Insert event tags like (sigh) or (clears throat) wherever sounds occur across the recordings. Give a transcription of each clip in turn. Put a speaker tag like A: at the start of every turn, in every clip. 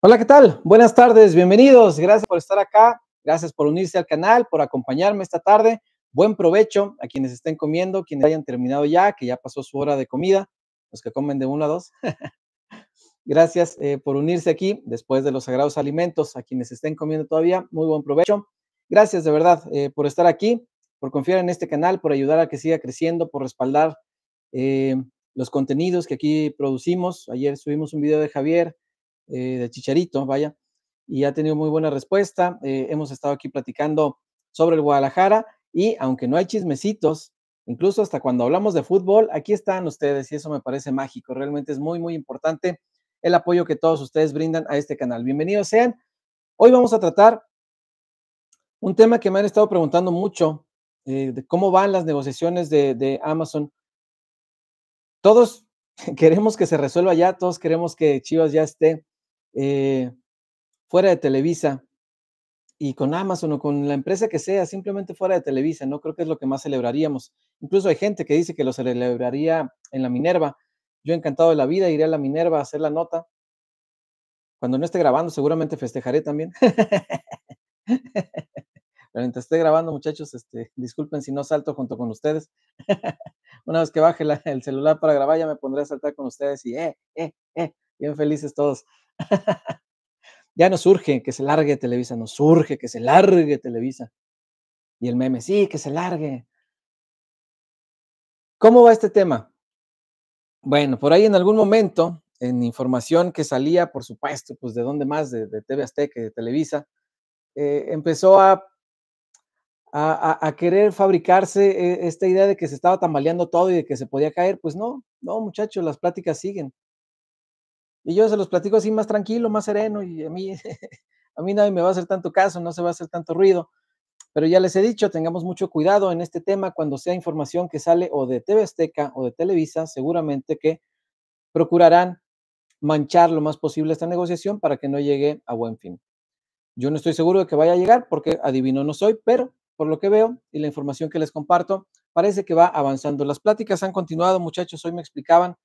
A: Hola, ¿qué tal? Buenas tardes, bienvenidos. Gracias por estar acá, gracias por unirse al canal, por acompañarme esta tarde. Buen provecho a quienes estén comiendo, quienes hayan terminado ya, que ya pasó su hora de comida, los que comen de uno a dos. (laughs) gracias eh, por unirse aquí después de los sagrados alimentos. A quienes estén comiendo todavía, muy buen provecho. Gracias de verdad eh, por estar aquí, por confiar en este canal, por ayudar a que siga creciendo, por respaldar eh, los contenidos que aquí producimos. Ayer subimos un video de Javier eh, de Chicharito, vaya, y ha tenido muy buena respuesta. Eh, hemos estado aquí platicando sobre el Guadalajara y aunque no hay chismecitos, incluso hasta cuando hablamos de fútbol, aquí están ustedes y eso me parece mágico. Realmente es muy, muy importante el apoyo que todos ustedes brindan a este canal. Bienvenidos sean. Hoy vamos a tratar un tema que me han estado preguntando mucho, eh, de cómo van las negociaciones de, de Amazon. Todos (laughs) queremos que se resuelva ya, todos queremos que Chivas ya esté eh, fuera de Televisa y con Amazon o con la empresa que sea, simplemente fuera de Televisa, no creo que es lo que más celebraríamos. Incluso hay gente que dice que lo celebraría en la Minerva. Yo encantado de la vida, iré a la Minerva a hacer la nota. Cuando no esté grabando, seguramente festejaré también. (laughs) Pero mientras esté grabando, muchachos, este, disculpen si no salto junto con ustedes. (laughs) Una vez que baje el celular para grabar, ya me pondré a saltar con ustedes y, eh, eh, eh bien felices todos. (laughs) ya no surge que se largue Televisa, no surge que se largue Televisa. Y el meme, sí, que se largue. ¿Cómo va este tema? Bueno, por ahí en algún momento, en información que salía, por supuesto, pues de dónde más, de, TV Azteca, de Televisa, eh, empezó a a, a, querer fabricarse eh, esta idea de que se estaba tambaleando todo y de que se podía caer. Pues no, no, muchachos, las pláticas siguen. Y yo se los platico así más tranquilo, más sereno, y a mí, (laughs) a mí nadie me va a hacer tanto caso, no se va a hacer tanto ruido. Pero ya les he dicho, tengamos mucho cuidado en este tema cuando sea información que sale o de TV Azteca o de Televisa, seguramente que procurarán manchar lo más posible esta negociación para que no llegue a buen fin. Yo no estoy seguro de que vaya a llegar porque adivino no soy, pero por lo que veo y la información que les comparto, parece que va avanzando. Las pláticas han continuado, muchachos, hoy me explicaban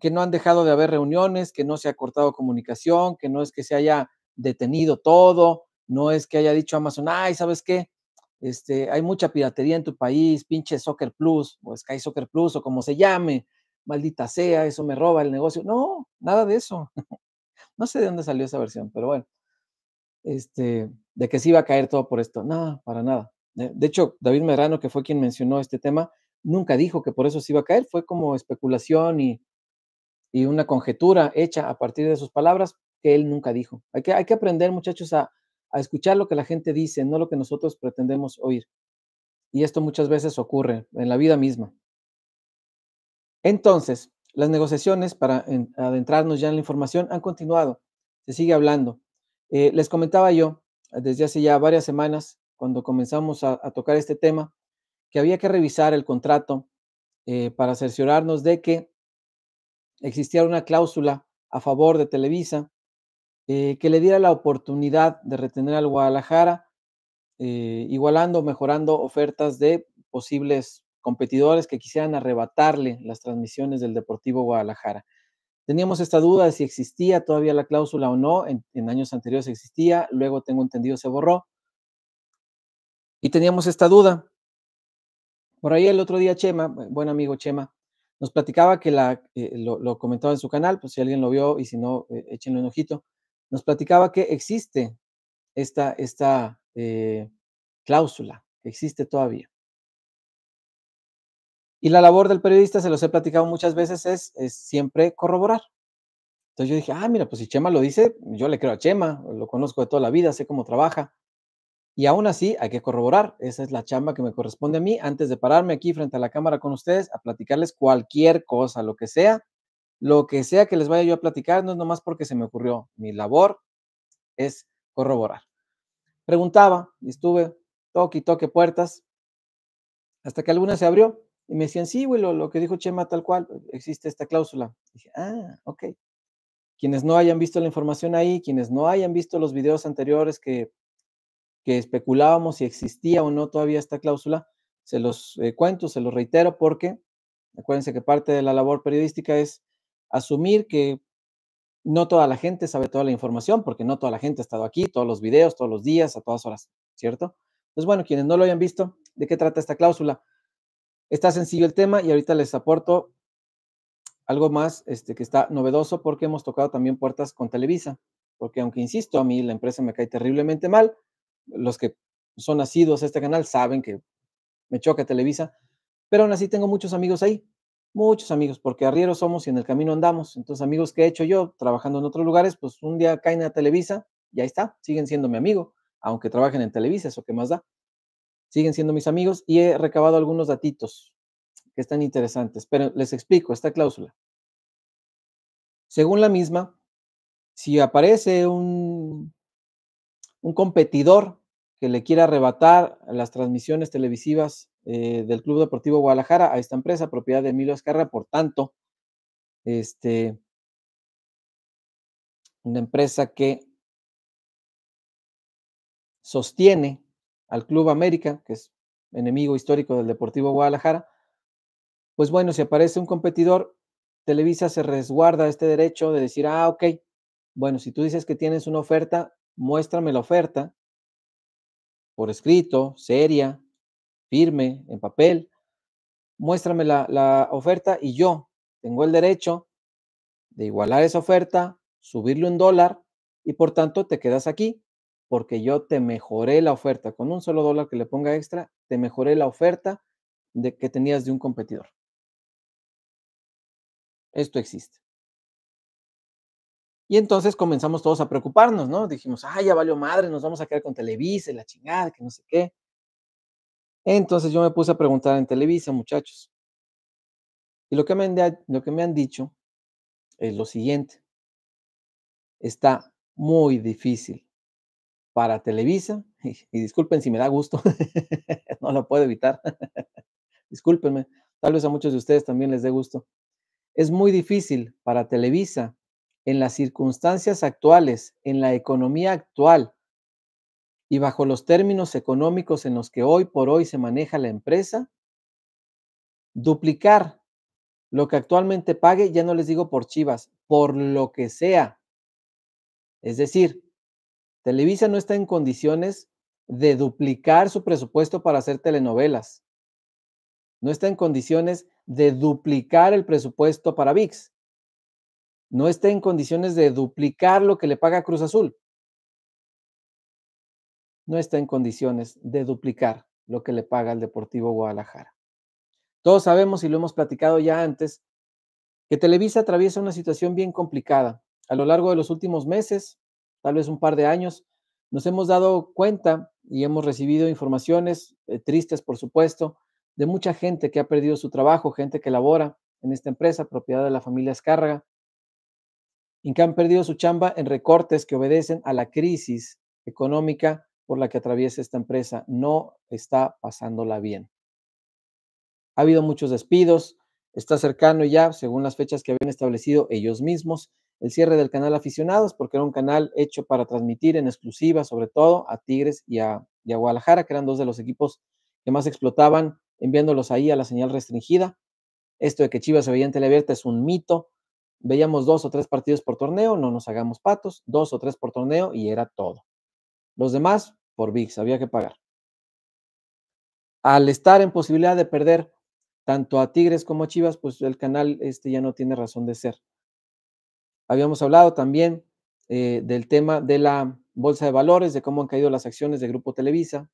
A: que no han dejado de haber reuniones, que no se ha cortado comunicación, que no es que se haya detenido todo, no es que haya dicho Amazon, ay, ¿sabes qué? Este, hay mucha piratería en tu país, pinche Soccer Plus o Sky Soccer Plus o como se llame, maldita sea, eso me roba el negocio. No, nada de eso. (laughs) no sé de dónde salió esa versión, pero bueno, este, de que se iba a caer todo por esto. No, para nada. De hecho, David Merrano, que fue quien mencionó este tema, nunca dijo que por eso se iba a caer, fue como especulación y, y una conjetura hecha a partir de sus palabras que él nunca dijo. Hay que, hay que aprender, muchachos, a, a escuchar lo que la gente dice, no lo que nosotros pretendemos oír. Y esto muchas veces ocurre en la vida misma. Entonces, las negociaciones, para adentrarnos ya en la información, han continuado. Se sigue hablando. Eh, les comentaba yo desde hace ya varias semanas, cuando comenzamos a, tocar este tema, que había que revisar el contrato eh, para cerciorarnos de que existía una cláusula a favor de Televisa eh, que le diera la oportunidad de retener al Guadalajara, eh, igualando, mejorando ofertas de posibles competidores que quisieran arrebatarle las transmisiones del Deportivo Guadalajara. Teníamos esta duda de si existía todavía la cláusula o no, en años anteriores existía, luego tengo entendido se borró. Y teníamos esta duda. Por ahí el otro día Chema, buen amigo Chema, nos platicaba que la, eh, lo, comentaba en su canal, pues si alguien lo vio y si no, eh, échenle un ojito. Nos platicaba que existe esta, esta eh, cláusula, que existe todavía. Y la labor del periodista, se los he platicado muchas veces, es, es siempre corroborar. Entonces yo dije, ah, mira, pues si Chema lo dice, yo le creo a Chema, lo conozco de toda la vida, sé cómo trabaja. Y aún así hay que corroborar. Esa es la chamba que me corresponde a mí antes de pararme aquí frente a la cámara con ustedes a platicarles cualquier cosa, lo que sea. Lo que sea que les vaya yo a platicar no es nomás porque se me ocurrió. Mi labor es corroborar. Preguntaba y estuve toque y toque puertas hasta que alguna se abrió y me decían, sí, güey, lo, que dijo Chema tal cual, existe esta cláusula. dije, ah, ok. Quienes no hayan visto la información ahí, quienes no hayan visto los videos anteriores que que especulábamos si existía o no todavía esta cláusula, se los eh, cuento, se los reitero, porque acuérdense que parte de la labor periodística es asumir que no toda la gente sabe toda la información, porque no toda la gente ha estado aquí, todos los videos, todos los días, a todas horas, ¿cierto? Entonces, pues bueno, quienes no lo hayan visto, ¿de qué trata esta cláusula? Está sencillo el tema y ahorita les aporto algo más este, que está novedoso porque hemos tocado también puertas con Televisa, porque aunque insisto, a mí la empresa me cae terriblemente mal, los que son nacidos a este canal saben que me choca Televisa, pero aún así tengo muchos amigos ahí, muchos amigos, porque arrieros somos y en el camino andamos. Entonces, amigos que he hecho yo trabajando en otros lugares, pues un día caen a Televisa y ahí está, siguen siendo mi amigo, aunque trabajen en Televisa, eso que más da. Siguen siendo mis amigos y he recabado algunos datitos que están interesantes, pero les explico esta cláusula. Según la misma, si aparece un un competidor que le quiera arrebatar las transmisiones televisivas eh, del Club Deportivo Guadalajara a esta empresa, propiedad de Emilio Azcarra, por tanto, este, una empresa que sostiene al Club América, que es enemigo histórico del Deportivo Guadalajara, pues bueno, si aparece un competidor, Televisa se resguarda este derecho de decir, ah, ok, bueno, si tú dices que tienes una oferta, muéstrame la oferta por escrito, seria, firme, en papel. Muéstrame la, oferta y yo tengo el derecho de igualar esa oferta, subirle un dólar y por tanto te quedas aquí porque yo te mejoré la oferta. Con un solo dólar que le ponga extra, te mejoré la oferta de, que tenías de un competidor. Esto existe. Y entonces comenzamos todos a preocuparnos, ¿no? Dijimos, ay, ya valió madre, nos vamos a quedar con Televisa, la chingada, que no sé qué. Entonces yo me puse a preguntar en Televisa, muchachos. Y lo que me han, lo que me han dicho es lo siguiente. Está muy difícil para Televisa, (laughs) y disculpen si me da gusto, (laughs) no lo puedo evitar, (laughs) discúlpenme, tal vez a muchos de ustedes también les dé gusto. Es muy difícil para Televisa en las circunstancias actuales, en la economía actual y bajo los términos económicos en los que hoy por hoy se maneja la empresa, duplicar lo que actualmente pague, ya no les digo por chivas, por lo que sea. Es decir, Televisa no está en condiciones de duplicar su presupuesto para hacer telenovelas. No está en condiciones de duplicar el presupuesto para VIX no está en condiciones de duplicar lo que le paga Cruz Azul. No está en condiciones de duplicar lo que le paga el Deportivo Guadalajara. Todos sabemos y lo hemos platicado ya antes que Televisa atraviesa una situación bien complicada. A lo largo de los últimos meses, tal vez un par de años, nos hemos dado cuenta y hemos recibido informaciones eh, tristes, por supuesto, de mucha gente que ha perdido su trabajo, gente que labora en esta empresa, propiedad de la familia Escárraga, han perdido su chamba en recortes que obedecen a la crisis económica por la que atraviesa esta empresa. No está pasándola bien. Ha habido muchos despidos, está cercano ya, según las fechas que habían establecido ellos mismos, el cierre del canal Aficionados, porque era un canal hecho para transmitir en exclusiva, sobre todo a Tigres y a, Guadalajara, que eran dos de los equipos que más explotaban enviándolos ahí a la señal restringida. Esto de que Chivas se veía en teleabierta es un mito veíamos dos o tres partidos por torneo, no nos hagamos patos, dos o tres por torneo y era todo. Los demás, por VIX, había que pagar. Al estar en posibilidad de perder tanto a Tigres como a Chivas, pues el canal este ya no tiene razón de ser. Habíamos hablado también eh, del tema de la bolsa de valores, de cómo han caído las acciones de Grupo Televisa.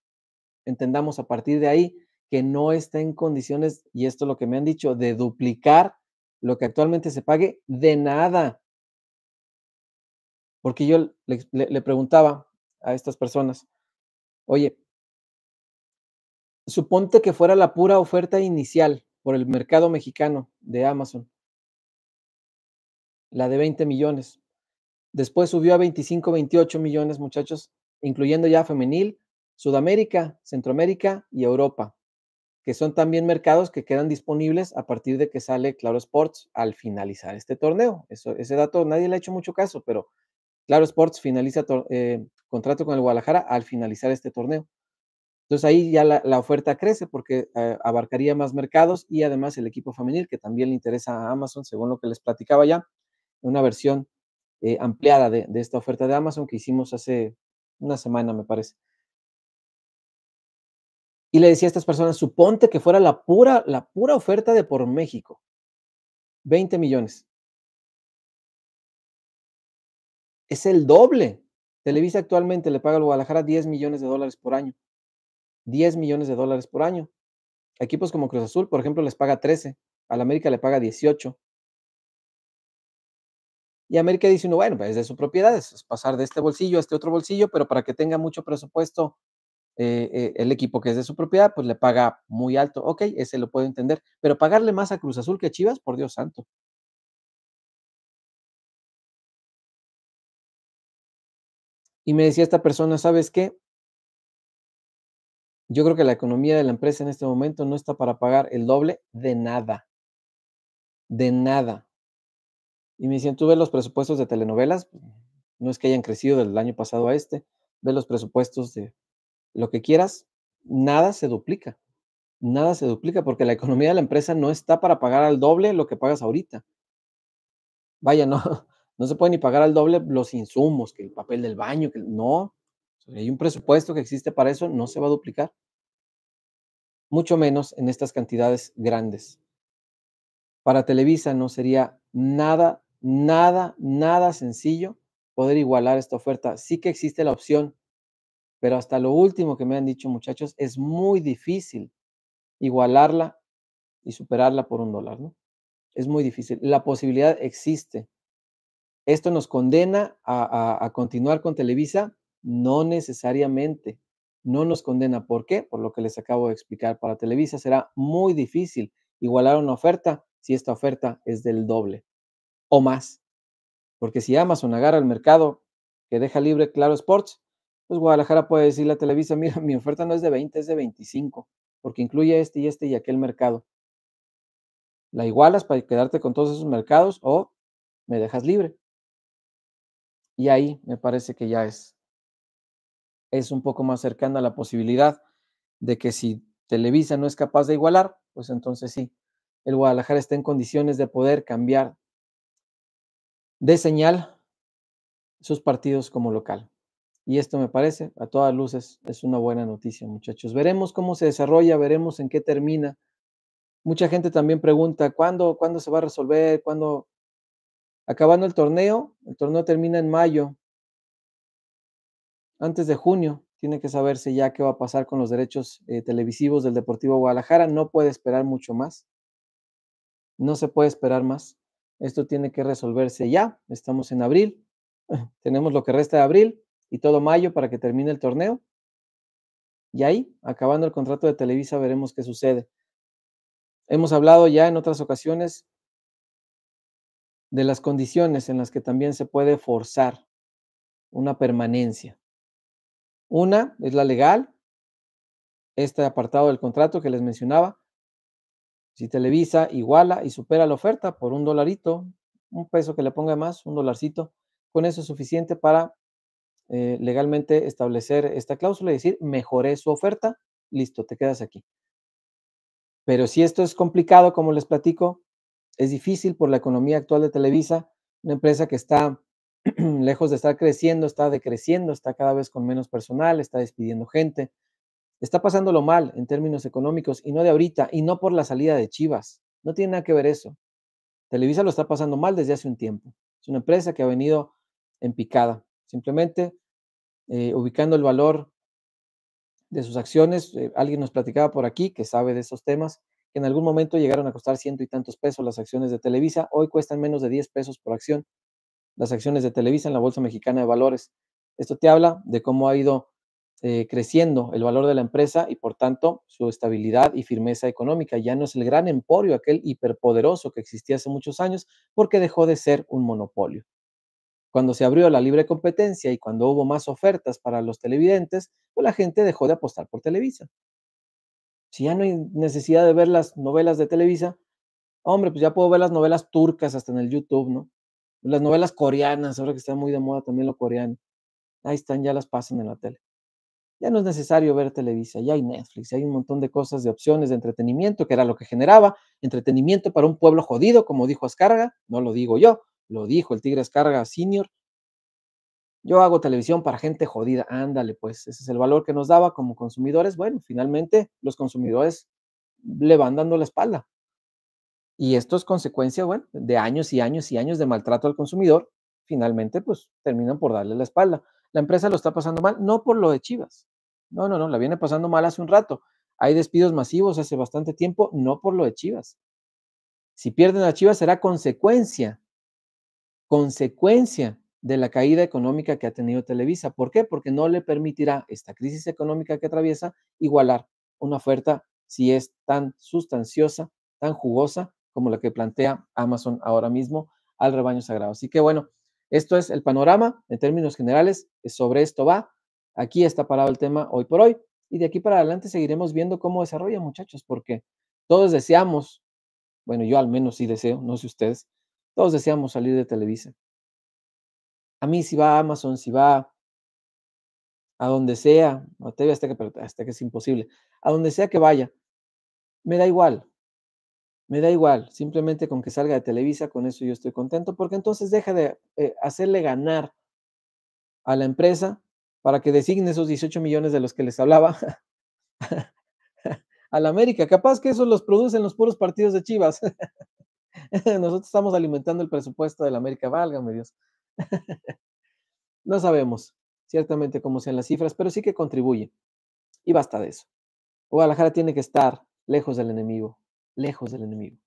A: Entendamos a partir de ahí que no está en condiciones, y esto es lo que me han dicho, de duplicar lo que actualmente se pague de nada. Porque yo le, preguntaba a estas personas, oye, suponte que fuera la pura oferta inicial por el mercado mexicano de Amazon, la de 20 millones. Después subió a 25, 28 millones, muchachos, incluyendo ya femenil, Sudamérica, Centroamérica y Europa que son también mercados que quedan disponibles a partir de que sale Claro Sports al finalizar este torneo. Eso, ese dato nadie le ha hecho mucho caso, pero Claro Sports finaliza eh, contrato con el Guadalajara al finalizar este torneo. Entonces ahí ya la, oferta crece porque eh, abarcaría más mercados y además el equipo femenil, que también le interesa a Amazon, según lo que les platicaba ya, una versión eh, ampliada de, de, esta oferta de Amazon que hicimos hace una semana, me parece. Y le decía a estas personas, suponte que fuera la pura, la pura oferta de por México. 20 millones. Es el doble. Televisa actualmente le paga a Guadalajara 10 millones de dólares por año. 10 millones de dólares por año. Equipos como Cruz Azul, por ejemplo, les paga 13. Al América le paga 18. Y América dice bueno, pues es de su propiedad, es pasar de este bolsillo a este otro bolsillo, pero para que tenga mucho presupuesto eh, eh, el equipo que es de su propiedad, pues le paga muy alto. Ok, ese lo puedo entender, pero pagarle más a Cruz Azul que a Chivas, por Dios santo. Y me decía esta persona, ¿sabes qué? Yo creo que la economía de la empresa en este momento no está para pagar el doble de nada. De nada. Y me decían, tú ves los presupuestos de telenovelas, no es que hayan crecido del año pasado a este, ves los presupuestos de lo que quieras, nada se duplica. Nada se duplica porque la economía de la empresa no está para pagar al doble lo que pagas ahorita. Vaya, no, (laughs) no se puede ni pagar al doble los insumos, que el papel del baño, que no. Hay un presupuesto que existe para eso, no se va a duplicar. Mucho menos en estas cantidades grandes. Para Televisa no sería nada, nada, nada sencillo poder igualar esta oferta. Sí que existe la opción pero hasta lo último que me han dicho muchachos, es muy difícil igualarla y superarla por un dólar, ¿no? Es muy difícil. La posibilidad existe. ¿Esto nos condena a, continuar con Televisa? No necesariamente. No nos condena. ¿Por qué? Por lo que les acabo de explicar. Para Televisa será muy difícil igualar una oferta si esta oferta es del doble o más. Porque si Amazon agarra el mercado que deja libre Claro Sports, pues Guadalajara puede decirle a Televisa, mira, mi oferta no es de 20, es de 25, porque incluye este y este y aquel mercado. La igualas para quedarte con todos esos mercados o me dejas libre. Y ahí me parece que ya es, es un poco más cercana la posibilidad de que si Televisa no es capaz de igualar, pues entonces sí, el Guadalajara está en condiciones de poder cambiar de señal sus partidos como local. Y esto me parece, a todas luces, es una buena noticia, muchachos. Veremos cómo se desarrolla, veremos en qué termina. Mucha gente también pregunta, ¿cuándo, ¿cuándo se va a resolver? ¿Cuándo? Acabando el torneo, el torneo termina en mayo, antes de junio, tiene que saberse ya qué va a pasar con los derechos eh, televisivos del Deportivo Guadalajara. No puede esperar mucho más. No se puede esperar más. Esto tiene que resolverse ya. Estamos en abril. (laughs) Tenemos lo que resta de abril y todo mayo para que termine el torneo. Y ahí, acabando el contrato de Televisa, veremos qué sucede. Hemos hablado ya en otras ocasiones de las condiciones en las que también se puede forzar una permanencia. Una es la legal, este apartado del contrato que les mencionaba. Si Televisa iguala y supera la oferta por un dolarito, un peso que le ponga más, un dolarcito, con eso es suficiente para eh, legalmente establecer esta cláusula y decir, mejoré su oferta, listo, te quedas aquí. Pero si esto es complicado, como les platico, es difícil por la economía actual de Televisa, una empresa que está (clears throat) lejos de estar creciendo, está decreciendo, está cada vez con menos personal, está despidiendo gente, está pasándolo mal en términos económicos y no de ahorita y no por la salida de Chivas. No tiene nada que ver eso. Televisa lo está pasando mal desde hace un tiempo. Es una empresa que ha venido en picada. Simplemente eh, ubicando el valor de sus acciones. Eh, alguien nos platicaba por aquí que sabe de esos temas, que en algún momento llegaron a costar ciento y tantos pesos las acciones de Televisa. Hoy cuestan menos de 10 pesos por acción las acciones de Televisa en la Bolsa Mexicana de Valores. Esto te habla de cómo ha ido eh, creciendo el valor de la empresa y por tanto su estabilidad y firmeza económica. Ya no es el gran emporio aquel hiperpoderoso que existía hace muchos años porque dejó de ser un monopolio. Cuando se abrió la libre competencia y cuando hubo más ofertas para los televidentes, pues la gente dejó de apostar por Televisa. Si ya no hay necesidad de ver las novelas de Televisa, hombre, pues ya puedo ver las novelas turcas hasta en el YouTube, ¿no? Las pues novelas coreanas, ahora que está muy de moda también lo coreano. Ahí están, ya las pasan en la tele. Ya no es necesario ver Televisa, ya hay Netflix, hay un montón de cosas, de opciones, de entretenimiento, que era lo que generaba entretenimiento para un pueblo jodido, como dijo Ascarga, no lo digo yo, lo dijo el Tigres Carga Senior. Yo hago televisión para gente jodida, ándale, pues ese es el valor que nos daba como consumidores. Bueno, finalmente los consumidores le van dando la espalda. Y esto es consecuencia, bueno, de años y años y años de maltrato al consumidor. Finalmente, pues terminan por darle la espalda. La empresa lo está pasando mal, no por lo de Chivas. No, no, no, la viene pasando mal hace un rato. Hay despidos masivos hace bastante tiempo, no por lo de Chivas. Si pierden a Chivas será consecuencia consecuencia de la caída económica que ha tenido Televisa. ¿Por qué? Porque no le permitirá esta crisis económica que atraviesa igualar una oferta si es tan sustanciosa, tan jugosa como la que plantea Amazon ahora mismo al rebaño sagrado. Así que bueno, esto es el panorama en términos generales, eh, sobre esto va. Aquí está parado el tema hoy por hoy y de aquí para adelante seguiremos viendo cómo desarrolla muchachos, porque todos deseamos, bueno, yo al menos sí deseo, no sé ustedes, todos deseamos salir de Televisa. A mí si va a Amazon, si va a donde sea, a hasta que, hasta que es imposible, a donde sea que vaya, me da igual. Me da igual, simplemente con que salga de Televisa, con eso yo estoy contento, porque entonces deja de eh, hacerle ganar a la empresa para que designe esos 18 millones de los que les hablaba (laughs) a la América. Capaz que esos los producen los puros partidos de Chivas. (laughs) (laughs) Nosotros estamos alimentando el presupuesto de la América, válgame Dios. (laughs) no sabemos ciertamente cómo sean las cifras, pero sí que contribuye. Y basta de eso. Guadalajara tiene que estar lejos del enemigo, lejos del enemigo.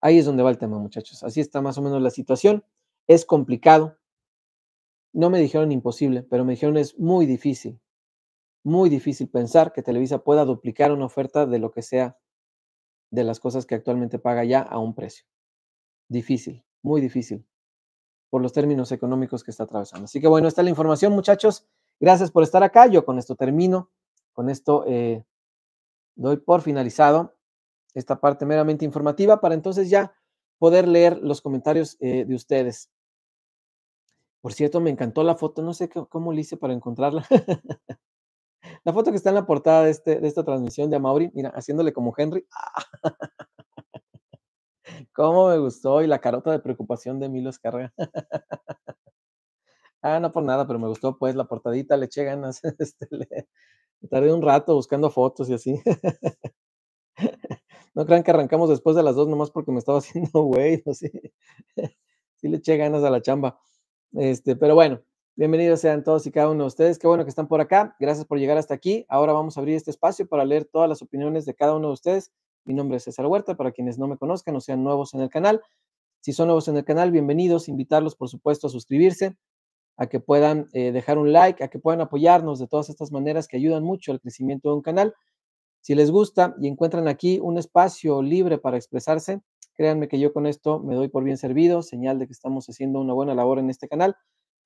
A: Ahí es donde va el tema, muchachos. Así está más o menos la situación. Es complicado. No me dijeron imposible, pero me dijeron es muy difícil, muy difícil pensar que Televisa pueda duplicar una oferta de lo que sea de las cosas que actualmente paga ya a un precio. Difícil, muy difícil, por los términos económicos que está atravesando. Así que bueno, esta es la información, muchachos. Gracias por estar acá. Yo con esto termino. Con esto eh, doy por finalizado esta parte meramente informativa para entonces ya poder leer los comentarios eh, de ustedes. Por cierto, me encantó la foto. No sé cómo le hice para encontrarla. (laughs) La foto que está en la portada de, este, de esta transmisión de Amaury, mira, haciéndole como Henry. (laughs) ¿Cómo me gustó? Y la carota de preocupación de Milo carga (laughs) ah, no por nada, pero me gustó pues la portadita, le eché ganas. (laughs) Este, le... Tardé un rato buscando fotos y así. no crean que arrancamos después de las dos nomás porque me estaba haciendo güey, así. sí le eché ganas a la chamba. Este, pero bueno, Bienvenidos sean todos y cada uno de ustedes. Qué bueno que están por acá. Gracias por llegar hasta aquí. Ahora vamos a abrir este espacio para leer todas las opiniones de cada uno de ustedes. Mi nombre es César Huerta, para quienes no me conozcan o sean nuevos en el canal. Si son nuevos en el canal, bienvenidos. Invitarlos, por supuesto, a suscribirse, a que puedan eh, dejar un like, a que puedan apoyarnos de todas estas maneras que ayudan mucho al crecimiento de un canal. Si les gusta y encuentran aquí un espacio libre para expresarse, créanme que yo con esto me doy por bien servido, señal de que estamos haciendo una buena labor en este canal.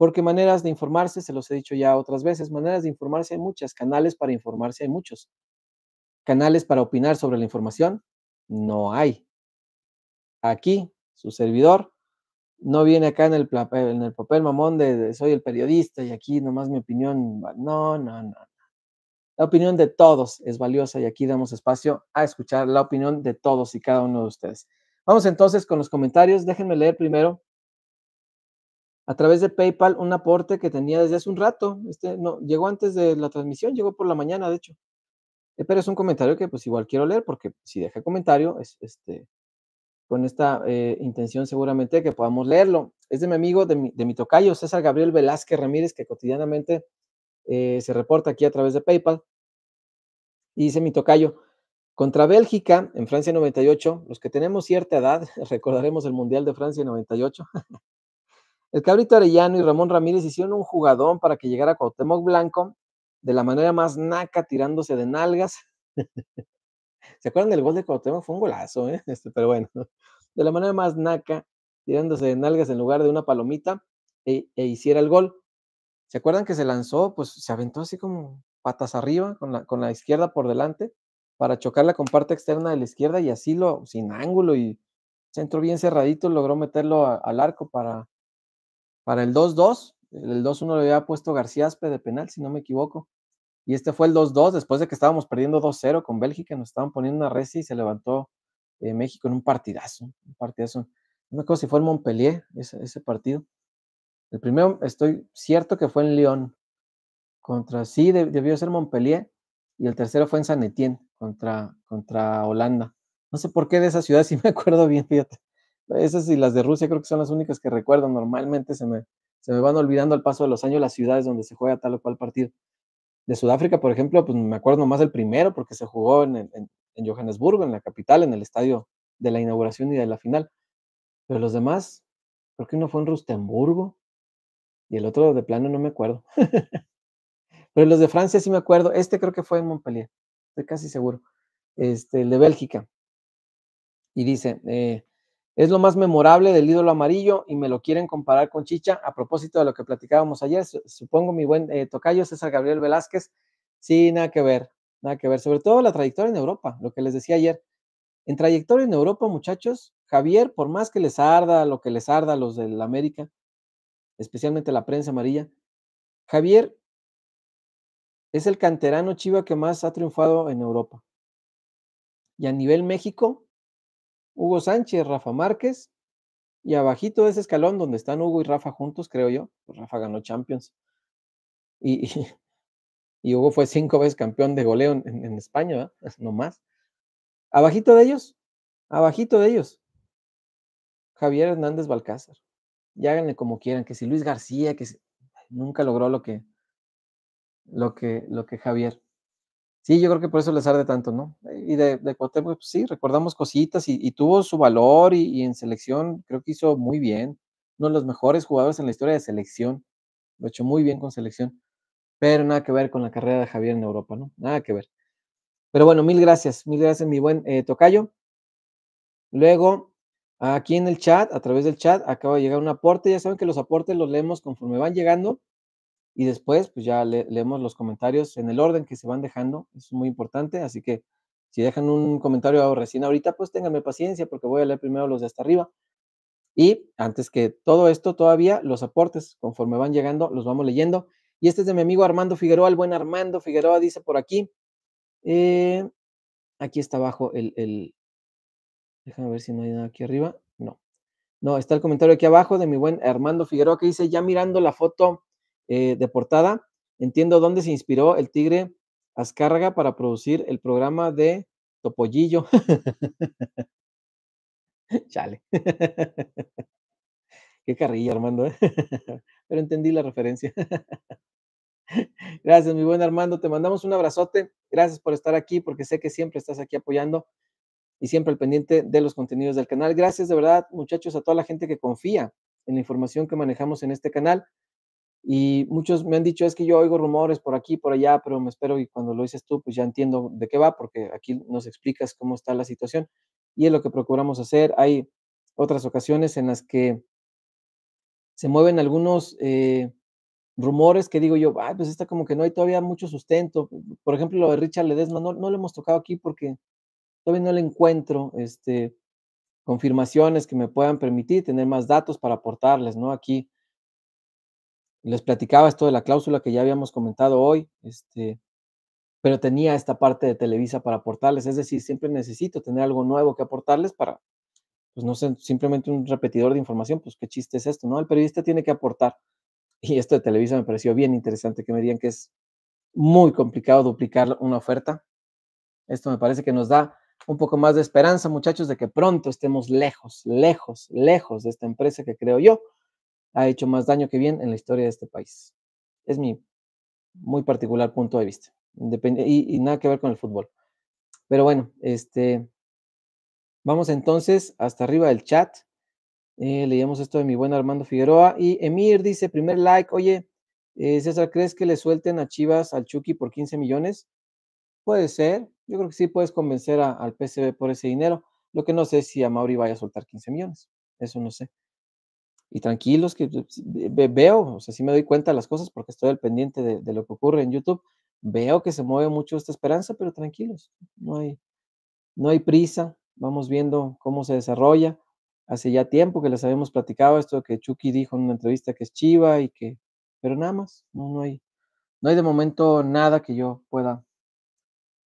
A: Porque maneras de informarse, se los he dicho ya otras veces, maneras de informarse hay muchas, canales para informarse hay muchos. Canales para opinar sobre la información, no hay. Aquí, su servidor, no viene acá en el, papel, en el papel mamón de, de, soy el periodista y aquí nomás mi opinión. No, no, no. La opinión de todos es valiosa y aquí damos espacio a escuchar la opinión de todos y cada uno de ustedes. Vamos entonces con los comentarios. Déjenme leer primero a través de PayPal un aporte que tenía desde hace un rato. Este, no, llegó antes de la transmisión, llegó por la mañana, de hecho. Eh, pero es un comentario que pues igual quiero leer porque si deja comentario, es, este, con esta eh, intención seguramente que podamos leerlo. Es de mi amigo, de mi, tocayo, César Gabriel Velázquez Ramírez, que cotidianamente eh, se reporta aquí a través de PayPal. Y dice mi tocayo, contra Bélgica en Francia 98, los que tenemos cierta edad, (laughs) recordaremos el Mundial de Francia 98, el Cabrito Arellano y Ramón Ramírez hicieron un jugadón para que llegara Cuauhtémoc Blanco de la manera más naca, tirándose de nalgas. ¿Se acuerdan del gol de Cuauhtémoc? Fue un golazo, ¿eh? Este, pero bueno, de la manera más naca, tirándose de nalgas en lugar de una palomita e, e, hiciera el gol. ¿Se acuerdan que se lanzó? Pues se aventó así como patas arriba, con la, izquierda por delante, para chocarla con parte externa de la izquierda y así lo, sin ángulo y centro bien cerradito, logró meterlo al arco para para el 2-2. El 2-1 lo había puesto García Aspe de penal, si no me equivoco. Y este fue el 2-2, después de que estábamos perdiendo 2-0 con Bélgica, nos estaban poniendo una resi y se levantó eh, México en un partidazo, un partidazo. No me acuerdo si fue en Montpellier ese, partido. El primero, estoy cierto que fue en Lyon, contra, sí, debió ser Montpellier, y el tercero fue en San Etienne, contra, contra Holanda. No sé por qué de esa ciudad si (laughs) me acuerdo bien, fíjate. Esas y las de Rusia creo que son las únicas que recuerdo. Normalmente se me, se me van olvidando al paso de los años las ciudades donde se juega tal o cual partido. De Sudáfrica, por ejemplo, pues me acuerdo más del primero porque se jugó en, en, en Johannesburgo, en la capital, en el estadio de la inauguración y de la final. Pero los demás, creo que uno fue en Rustemburgo y el otro de plano no me acuerdo. (laughs) Pero los de Francia sí me acuerdo. Este creo que fue en Montpellier, estoy casi seguro. Este, el de Bélgica. Y dice, eh, es lo más memorable del ídolo amarillo y me lo quieren comparar con Chicha. A propósito de lo que platicábamos ayer, supongo mi buen eh, tocayo César Gabriel Velázquez. Sí, nada que ver, nada que ver. Sobre todo la trayectoria en Europa, lo que les decía ayer. En trayectoria en Europa, muchachos, Javier, por más que les arda lo que les arda a los del América, especialmente la prensa amarilla, Javier es el canterano chiva que más ha triunfado en Europa. Y a nivel México, Hugo Sánchez, Rafa Márquez, y abajito de ese escalón donde están Hugo y Rafa juntos, creo yo, pues Rafa ganó Champions. Y, (laughs) y, Hugo fue cinco veces campeón de goleo en, España, no más. Abajito de ellos, abajito de ellos, Javier Hernández Balcázar. Y háganle como quieran, que si Luis García, que nunca logró lo que, lo que, lo que Javier. Sí, yo creo que por eso les arde tanto, ¿no? Y de, de pues sí, recordamos cositas y, tuvo su valor y, en selección creo que hizo muy bien. Uno de los mejores jugadores en la historia de selección. Lo hecho muy bien con selección. Pero nada que ver con la carrera de Javier en Europa, ¿no? Nada que ver. Pero bueno, mil gracias, mil gracias, mi buen eh, Tocayo. Luego, aquí en el chat, a través del chat, acaba de llegar un aporte. Ya saben que los aportes los leemos conforme van llegando y después pues ya leemos los comentarios en el orden que se van dejando, es muy importante, así que si dejan un comentario recién ahorita, pues ténganme paciencia porque voy a leer primero los de hasta arriba. Y antes que todo esto, todavía los aportes, conforme van llegando, los vamos leyendo. Y este es de mi amigo Armando Figueroa, el buen Armando Figueroa dice por aquí. Eh, aquí está abajo el, el... Déjame ver si no hay nada aquí arriba. No. No, está el comentario aquí abajo de mi buen Armando Figueroa que dice, ya mirando la foto eh, de portada. Entiendo dónde se inspiró el tigre Azcárraga para producir el programa de Topollillo. (laughs) Chale. (laughs) Qué carrilla, Armando. ¿eh? (laughs) Pero entendí la referencia. Gracias, mi buen Armando. Te mandamos un abrazote. Gracias por estar aquí, porque sé que siempre estás aquí apoyando y siempre al pendiente de los contenidos del canal. Gracias de verdad, muchachos, a toda la gente que confía en la información que manejamos en este canal. Y muchos me han dicho, es que yo oigo rumores por aquí, por allá, pero me espero y cuando lo dices tú, pues ya entiendo de qué va, porque aquí nos explicas cómo está la situación. Y es lo que procuramos hacer. Hay otras ocasiones en las que se mueven algunos eh, rumores que digo yo, Ay, pues está como que no hay todavía mucho sustento. Por ejemplo, lo de Richard Ledesma, no, no lo hemos tocado aquí porque todavía no le encuentro este, confirmaciones que me puedan permitir tener más datos para aportarles, ¿no? Aquí les platicaba esto de la cláusula que ya habíamos comentado hoy, este, pero tenía esta parte de Televisa para aportarles, es decir, siempre necesito tener algo nuevo que aportarles para, pues no sé, simplemente un repetidor de información, pues qué chiste es esto, ¿no? El periodista tiene que aportar. Y esto de Televisa me pareció bien interesante, que me digan que es muy complicado duplicar una oferta. Esto me parece que nos da un poco más de esperanza, muchachos, de que pronto estemos lejos, lejos, lejos de esta empresa que creo yo ha hecho más daño que bien en la historia de este país. Es mi muy particular punto de vista. y, nada que ver con el fútbol. Pero bueno, este, vamos entonces hasta arriba del chat. Eh, leíamos esto de mi buen Armando Figueroa. Y Emir dice, primer like, oye, eh, César, ¿crees que le suelten a Chivas al Chucky por 15 millones? Puede ser. Yo creo que sí puedes convencer al PCB por ese dinero. Lo que no sé es si a Mauri vaya a soltar 15 millones. Eso no sé y tranquilos, que pues, veo, o sea, sí me doy cuenta de las cosas porque estoy al pendiente de, lo que ocurre en YouTube, veo que se mueve mucho esta esperanza, pero tranquilos, no hay, no hay prisa, vamos viendo cómo se desarrolla. Hace ya tiempo que les habíamos platicado esto que Chucky dijo en una entrevista que es chiva y que, pero nada más, no, no hay, no hay de momento nada que yo pueda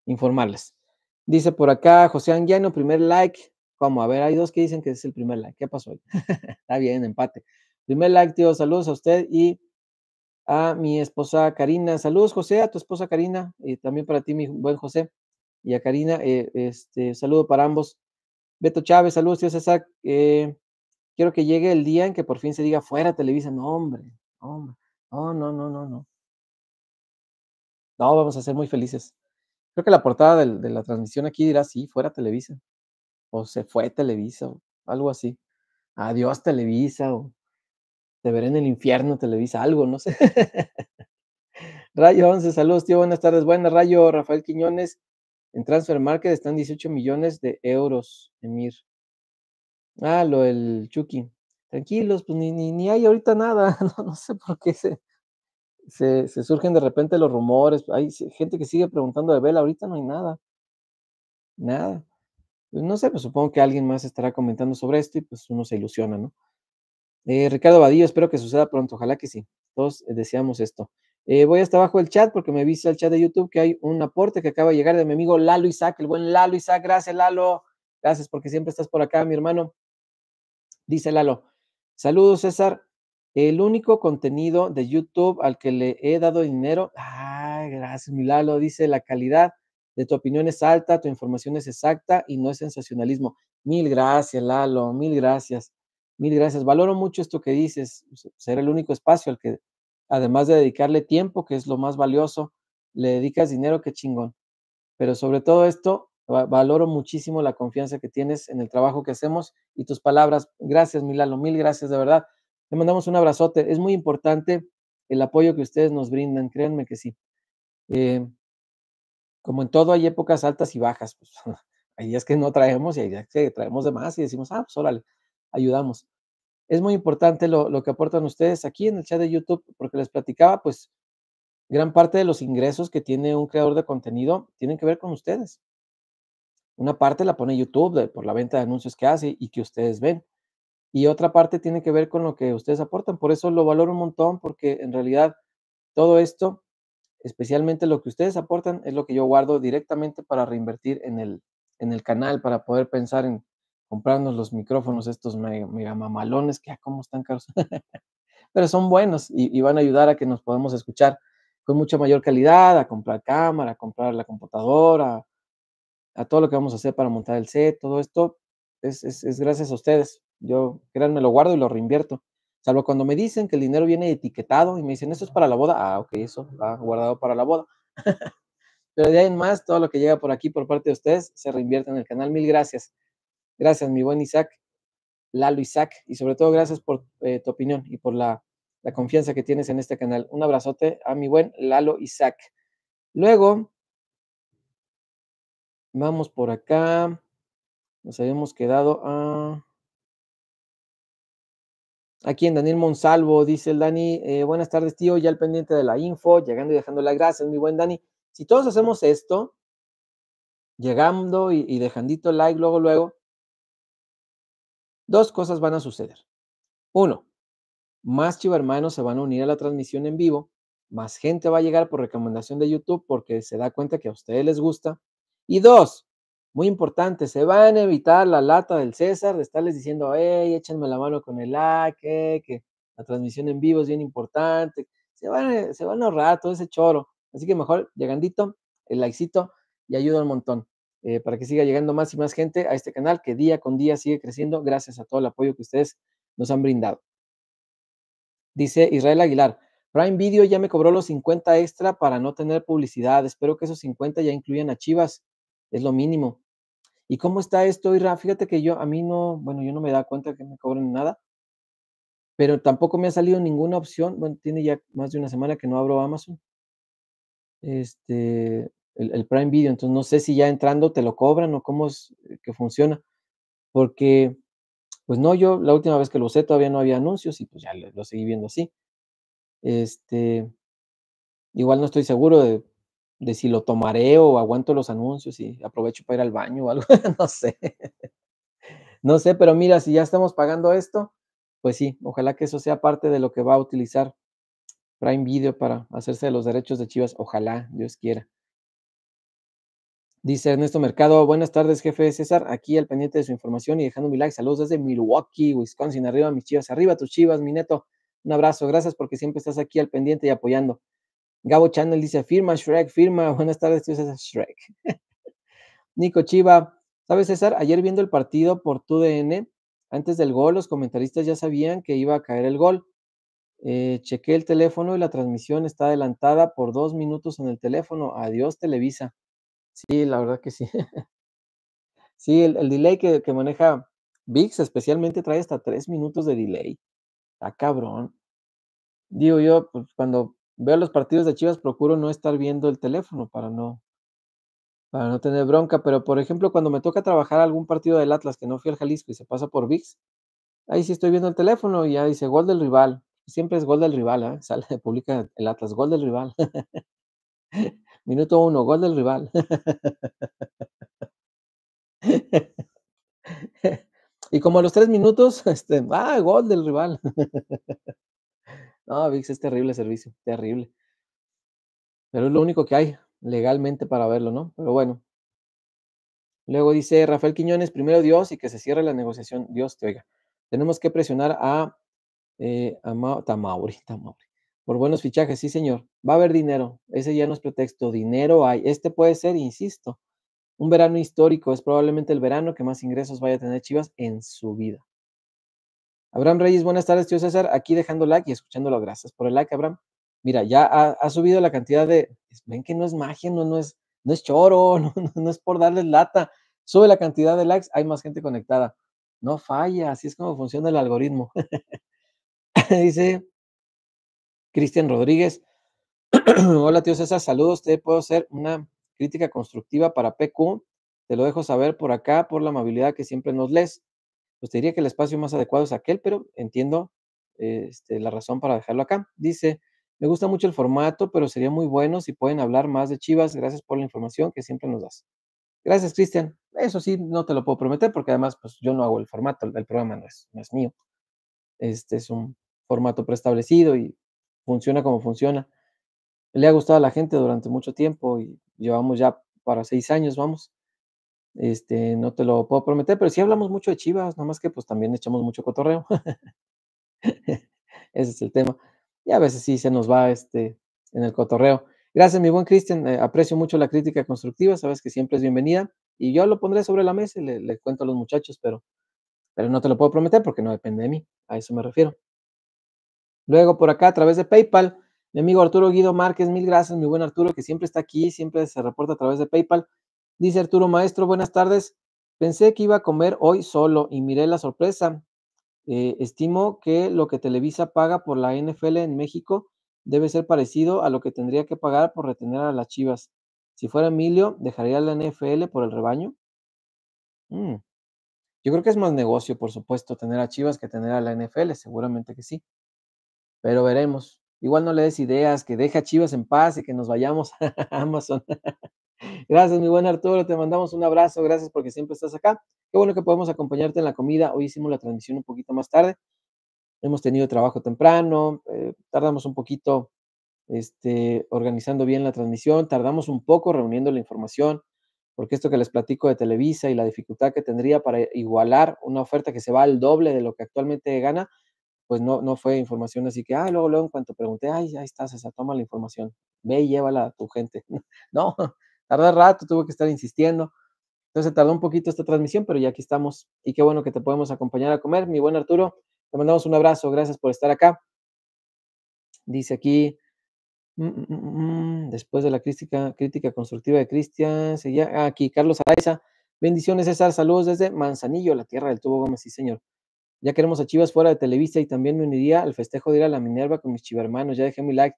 A: informarles. Dice por acá José Anguiano, primer like, Vamos A ver, hay dos que dicen que es el primer like. ¿Qué pasó hoy? (laughs) Está bien, empate. Primer like, tío. Saludos a usted y a mi esposa Karina. Saludos, José, a tu esposa Karina. Y también para ti, mi buen José. Y a Karina, eh, este, saludo para ambos. Beto Chávez, saludos, tío César. Eh, quiero que llegue el día en que por fin se diga fuera Televisa. No, hombre, hombre. No, no, no, no, no. No, vamos a ser muy felices. Creo que la portada de la transmisión aquí dirá sí, fuera Televisa o se fue Televisa, algo así. Adiós Televisa, o te veré en el infierno Televisa, algo, no sé. (laughs) Rayo 11, saludos, tío, buenas tardes. Buenas, Rayo, Rafael Quiñones. En Transfer Market están 18 millones de euros, Emir. Ah, lo del Chucky. Tranquilos, pues ni, ni, ni hay ahorita nada. (laughs) No, no sé por qué se, se, se, surgen de repente los rumores. Hay gente que sigue preguntando de Vela. Ahorita no hay nada. Nada. Pues, no sé, pues supongo que alguien más estará comentando sobre esto y pues uno se ilusiona, ¿no? Eh, Ricardo Badillo, espero que suceda pronto, ojalá que sí. Todos eh, deseamos esto. Eh, voy hasta abajo del chat porque me avisa el chat de YouTube que hay un aporte que acaba de llegar de mi amigo Lalo Isaac, el buen Lalo Isaac. Gracias, Lalo. Gracias porque siempre estás por acá, mi hermano. Dice Lalo. Saludos, César. El único contenido de YouTube al que le he dado dinero. Ah, gracias, mi Lalo. Dice la calidad de tu opinión es alta, tu información es exacta y no es sensacionalismo. Mil gracias, Lalo, mil gracias, mil gracias. Valoro mucho esto que dices, ser el único espacio al que, además de dedicarle tiempo, que es lo más valioso, le dedicas dinero, qué chingón. Pero sobre todo esto, valoro muchísimo la confianza que tienes en el trabajo que hacemos y tus palabras. Gracias, Lalo, mil gracias de verdad. Te mandamos un abrazote. Es muy importante el apoyo que ustedes nos brindan, créanme que sí. Eh, como en todo hay épocas altas y bajas, pues (laughs) hay días que no traemos y hay días que traemos de más y decimos, ah, pues órale, ayudamos. Es muy importante lo, que aportan ustedes aquí en el chat de YouTube, porque les platicaba, pues gran parte de los ingresos que tiene un creador de contenido tienen que ver con ustedes. Una parte la pone YouTube por la venta de anuncios que hace y que ustedes ven. Y otra parte tiene que ver con lo que ustedes aportan. Por eso lo valoro un montón, porque en realidad todo esto especialmente lo que ustedes aportan es lo que yo guardo directamente para reinvertir en el, en el canal, para poder pensar en comprarnos los micrófonos, estos mega, mamalones, que ya cómo están caros, (laughs) pero son buenos y, van a ayudar a que nos podamos escuchar con mucha mayor calidad, a comprar cámara, a comprar la computadora, a todo lo que vamos a hacer para montar el set, todo esto es, es, es gracias a ustedes. Yo, créanme, lo guardo y lo reinvierto. Salvo cuando me dicen que el dinero viene etiquetado y me dicen, esto es para la boda. Ah, ok, eso va guardado para la boda. (laughs) Pero de ahí en más, todo lo que llega por aquí por parte de ustedes se reinvierte en el canal. Mil gracias. Gracias, mi buen Isaac, Lalo Isaac, y sobre todo gracias por eh, tu opinión y por la, confianza que tienes en este canal. Un abrazote a mi buen Lalo Isaac. Luego, vamos por acá. Nos habíamos quedado a... Aquí en Daniel Monsalvo dice el Dani, eh, buenas tardes tío, ya al pendiente de la info, llegando y dejando la gracias, mi buen Dani. Si todos hacemos esto, llegando y, y dejandito like luego, luego, dos cosas van a suceder. Uno, más chivermanos se van a unir a la transmisión en vivo, más gente va a llegar por recomendación de YouTube porque se da cuenta que a ustedes les gusta. Y dos, muy importante, se van a evitar la lata del César de estarles diciendo, hey, échenme la mano con el like, eh, que la transmisión en vivo es bien importante. Se van, se van a ahorrar todo ese choro. Así que mejor, llegandito, el likecito y ayuda un montón eh, para que siga llegando más y más gente a este canal que día con día sigue creciendo gracias a todo el apoyo que ustedes nos han brindado. Dice Israel Aguilar, Prime Video ya me cobró los 50 extra para no tener publicidad. Espero que esos 50 ya incluyan a Chivas. Es lo mínimo. ¿Y cómo está esto, Ira? Fíjate que yo, a mí no, bueno, yo no me da cuenta que me cobran nada, pero tampoco me ha salido ninguna opción. Bueno, tiene ya más de una semana que no abro Amazon. Este, el, Prime Video, entonces no sé si ya entrando te lo cobran o cómo es eh, que funciona, porque, pues no, yo la última vez que lo usé todavía no había anuncios y pues ya lo seguí viendo así. Este, igual no estoy seguro de de si lo tomaré o aguanto los anuncios y aprovecho para ir al baño o algo, (laughs) no sé. No sé, pero mira, si ya estamos pagando esto, pues sí, ojalá que eso sea parte de lo que va a utilizar Prime Video para hacerse de los derechos de Chivas, ojalá, Dios quiera. Dice Ernesto Mercado, buenas tardes, jefe César, aquí al pendiente de su información y dejando mi like, saludos desde Milwaukee, Wisconsin, arriba mis chivas, arriba tus chivas, mi neto, un abrazo, gracias porque siempre estás aquí al pendiente y apoyando. Gabo Channel dice, firma Shrek, firma. (laughs) Buenas tardes, tío César Shrek. (laughs) Nico Chiva, ¿sabes César? Ayer viendo el partido por DN, antes del gol, los comentaristas ya sabían que iba a caer el gol. Eh, chequé el teléfono y la transmisión está adelantada por dos minutos en el teléfono. Adiós, Televisa. Sí, la verdad que sí. (laughs) sí, el, delay que, maneja VIX especialmente trae hasta tres minutos de delay. Está cabrón. Digo yo, pues, cuando veo los partidos de Chivas, procuro no estar viendo el teléfono para no, para no tener bronca, pero por ejemplo, cuando me toca trabajar algún partido del Atlas que no fui al Jalisco y se pasa por VIX, ahí sí estoy viendo el teléfono y ya dice gol del rival. Siempre es gol del rival, ¿eh? (laughs) sale, publica el Atlas, gol del rival. (laughs) Minuto uno, gol del rival. (laughs) y como a los tres minutos, este, ah, gol del rival. No, VIX es terrible servicio, terrible. Pero es lo único que hay legalmente para verlo, ¿no? Pero bueno. Luego dice Rafael Quiñones, primero Dios y que se cierre la negociación. Dios te oiga. Tenemos que presionar a, eh, Tamauri, Tamauri, por buenos fichajes. Sí, señor. Va a haber dinero. Ese ya no es pretexto. Dinero hay. Este puede ser, insisto, un verano histórico. Es probablemente el verano que más ingresos vaya a tener Chivas en su vida. Abraham Reyes, buenas tardes, tío César. Aquí dejando like y escuchándolo. Gracias por el like, Abraham. Mira, ya ha, subido la cantidad de. Pues, ven que no es magia, no, no, es, no es choro, (laughs) no, no es por darles lata. Sube la cantidad de likes, hay más gente conectada. No falla, así es como funciona el algoritmo. (laughs) Dice Cristian Rodríguez. (clears throat) Hola, tío César, saludos. Te puedo hacer una crítica constructiva para PQ. Te lo dejo saber por acá, por la amabilidad que siempre nos lees pues diría que el espacio más adecuado es aquel, pero entiendo este, la razón para dejarlo acá. Dice, me gusta mucho el formato, pero sería muy bueno si pueden hablar más de Chivas. Gracias por la información que siempre nos das. Gracias, Cristian. Eso sí, no te lo puedo prometer porque además pues, yo no hago el formato, el programa no es, no es mío. Este es un formato preestablecido y funciona como funciona. Le ha gustado a la gente durante mucho tiempo y llevamos ya para seis años, vamos. Este, no te lo puedo prometer, pero sí hablamos mucho de Chivas, más que pues también echamos mucho cotorreo. (laughs) Ese es el tema. Y a veces sí se nos va este, en el cotorreo. Gracias, mi buen Cristian. Eh, aprecio mucho la crítica constructiva, sabes que siempre es bienvenida. Y yo lo pondré sobre la mesa y le, cuento a los muchachos, pero, pero no te lo puedo prometer porque no depende de mí. A eso me refiero. Luego, por acá, a través de PayPal, mi amigo Arturo Guido Márquez, mil gracias, mi buen Arturo, que siempre está aquí, siempre se reporta a través de PayPal. Dice Arturo Maestro, buenas tardes. Pensé que iba a comer hoy solo y miré la sorpresa. Eh, estimo que lo que Televisa paga por la NFL en México debe ser parecido a lo que tendría que pagar por retener a las Chivas. Si fuera Emilio, ¿dejaría la NFL por el rebaño? Mm. Yo creo que es más negocio, por supuesto, tener a Chivas que tener a la NFL, seguramente que sí. Pero veremos. Igual no le des ideas, que deje a Chivas en paz y que nos vayamos (laughs) a Amazon. Gracias, mi buen Arturo. Te mandamos un abrazo. Gracias porque siempre estás acá. Qué bueno que podemos acompañarte en la comida. Hoy hicimos la transmisión un poquito más tarde. Hemos tenido trabajo temprano. Eh, tardamos un poquito este, organizando bien la transmisión. Tardamos un poco reuniendo la información porque esto que les platico de Televisa y la dificultad que tendría para igualar una oferta que se va al doble de lo que actualmente gana, pues no, no fue información así que, ah, luego, luego, en cuanto pregunté, ay, ahí estás esa toma la información, ve y llévala a tu gente. (laughs) No, Tardó rato, tuvo que estar insistiendo. Entonces tardó un poquito esta transmisión, pero ya aquí estamos. Y qué bueno que te podemos acompañar a comer. Mi buen Arturo, te mandamos un abrazo. Gracias por estar acá. Dice aquí, mm, mm, mm, después de la crítica, crítica constructiva de Cristian, seguía ah, aquí Carlos Araiza. Bendiciones, César. Saludos desde Manzanillo, la tierra del tubo Gómez. Sí, señor. Ya queremos a Chivas fuera de Televisa y también me uniría al festejo de ir a la Minerva con mis chivermanos. Ya dejé mi like.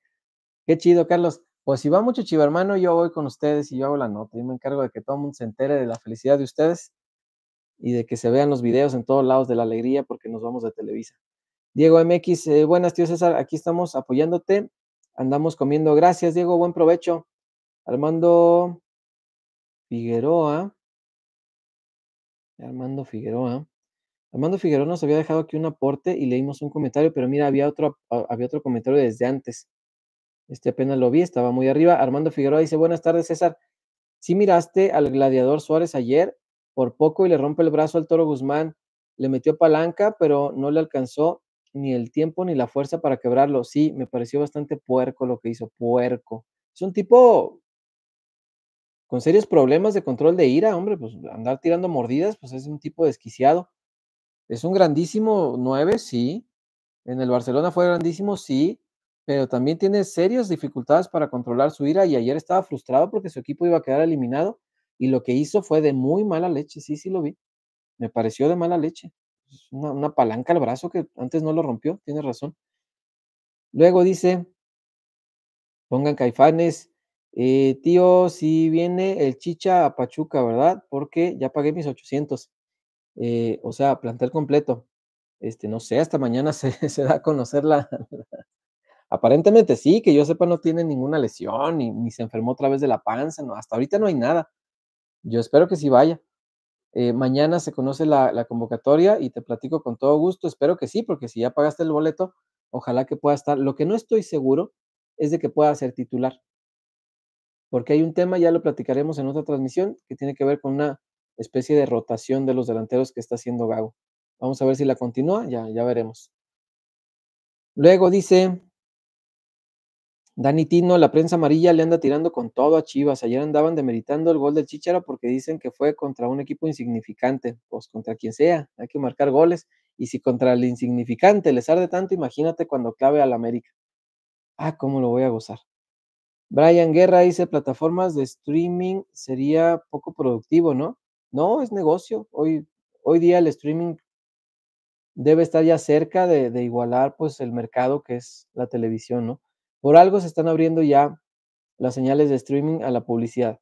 A: Qué chido, Carlos pues si va mucho chiva, hermano, yo voy con ustedes y yo hago la nota. Yo me encargo de que todo el mundo se entere de la felicidad de ustedes y de que se vean los videos en todos lados de la alegría porque nos vamos de Televisa. Diego MX, eh, buenas, tío César, aquí estamos apoyándote. Andamos comiendo. Gracias, Diego, buen provecho. Armando Figueroa. Armando Figueroa. Armando Figueroa nos había dejado aquí un aporte y leímos un comentario, pero mira, había otro, había otro comentario desde antes. Este apenas lo vi, estaba muy arriba. Armando Figueroa dice, buenas tardes, César. Si miraste al gladiador Suárez ayer, por poco y le rompe el brazo al toro Guzmán, le metió palanca, pero no le alcanzó ni el tiempo ni la fuerza para quebrarlo. Sí, me pareció bastante puerco lo que hizo, puerco. Es un tipo con serios problemas de control de ira, hombre, pues andar tirando mordidas, pues es un tipo desquiciado. Es un grandísimo 9, sí. En el Barcelona fue grandísimo, sí pero también tiene serias dificultades para controlar su ira y ayer estaba frustrado porque su equipo iba a quedar eliminado y lo que hizo fue de muy mala leche, sí, sí lo vi, me pareció de mala leche, una, una palanca al brazo que antes no lo rompió, tiene razón. Luego dice, pongan caifanes, eh, tío, si viene el chicha a Pachuca, ¿verdad? Porque ya pagué mis 800, eh, o sea, plantel completo. Este, no sé, hasta mañana (laughs) se, se da a conocer la Aparentemente sí, que yo sepa no tiene ninguna lesión, ni, se enfermó otra vez de la panza, no, hasta ahorita no hay nada. Yo espero que sí vaya. Eh, mañana se conoce la, convocatoria y te platico con todo gusto. Espero que sí, porque si ya pagaste el boleto, ojalá que pueda estar. Lo que no estoy seguro es de que pueda ser titular, porque hay un tema, ya lo platicaremos en otra transmisión, que tiene que ver con una especie de rotación de los delanteros que está haciendo Gago. Vamos a ver si la continúa, ya, ya veremos. Luego dice Dani Tino, la prensa amarilla le anda tirando con todo a Chivas. Ayer andaban demeritando el gol del Chichara porque dicen que fue contra un equipo insignificante. Pues contra quien sea, hay que marcar goles. Y si contra el insignificante les arde tanto, imagínate cuando clave al América. Ah, cómo lo voy a gozar. Brian Guerra dice, plataformas de streaming sería poco productivo, ¿no? No, es negocio. Hoy, hoy día el streaming debe estar ya cerca de, de igualar pues el mercado que es la televisión, ¿no? Por algo se están abriendo ya las señales de streaming a la publicidad.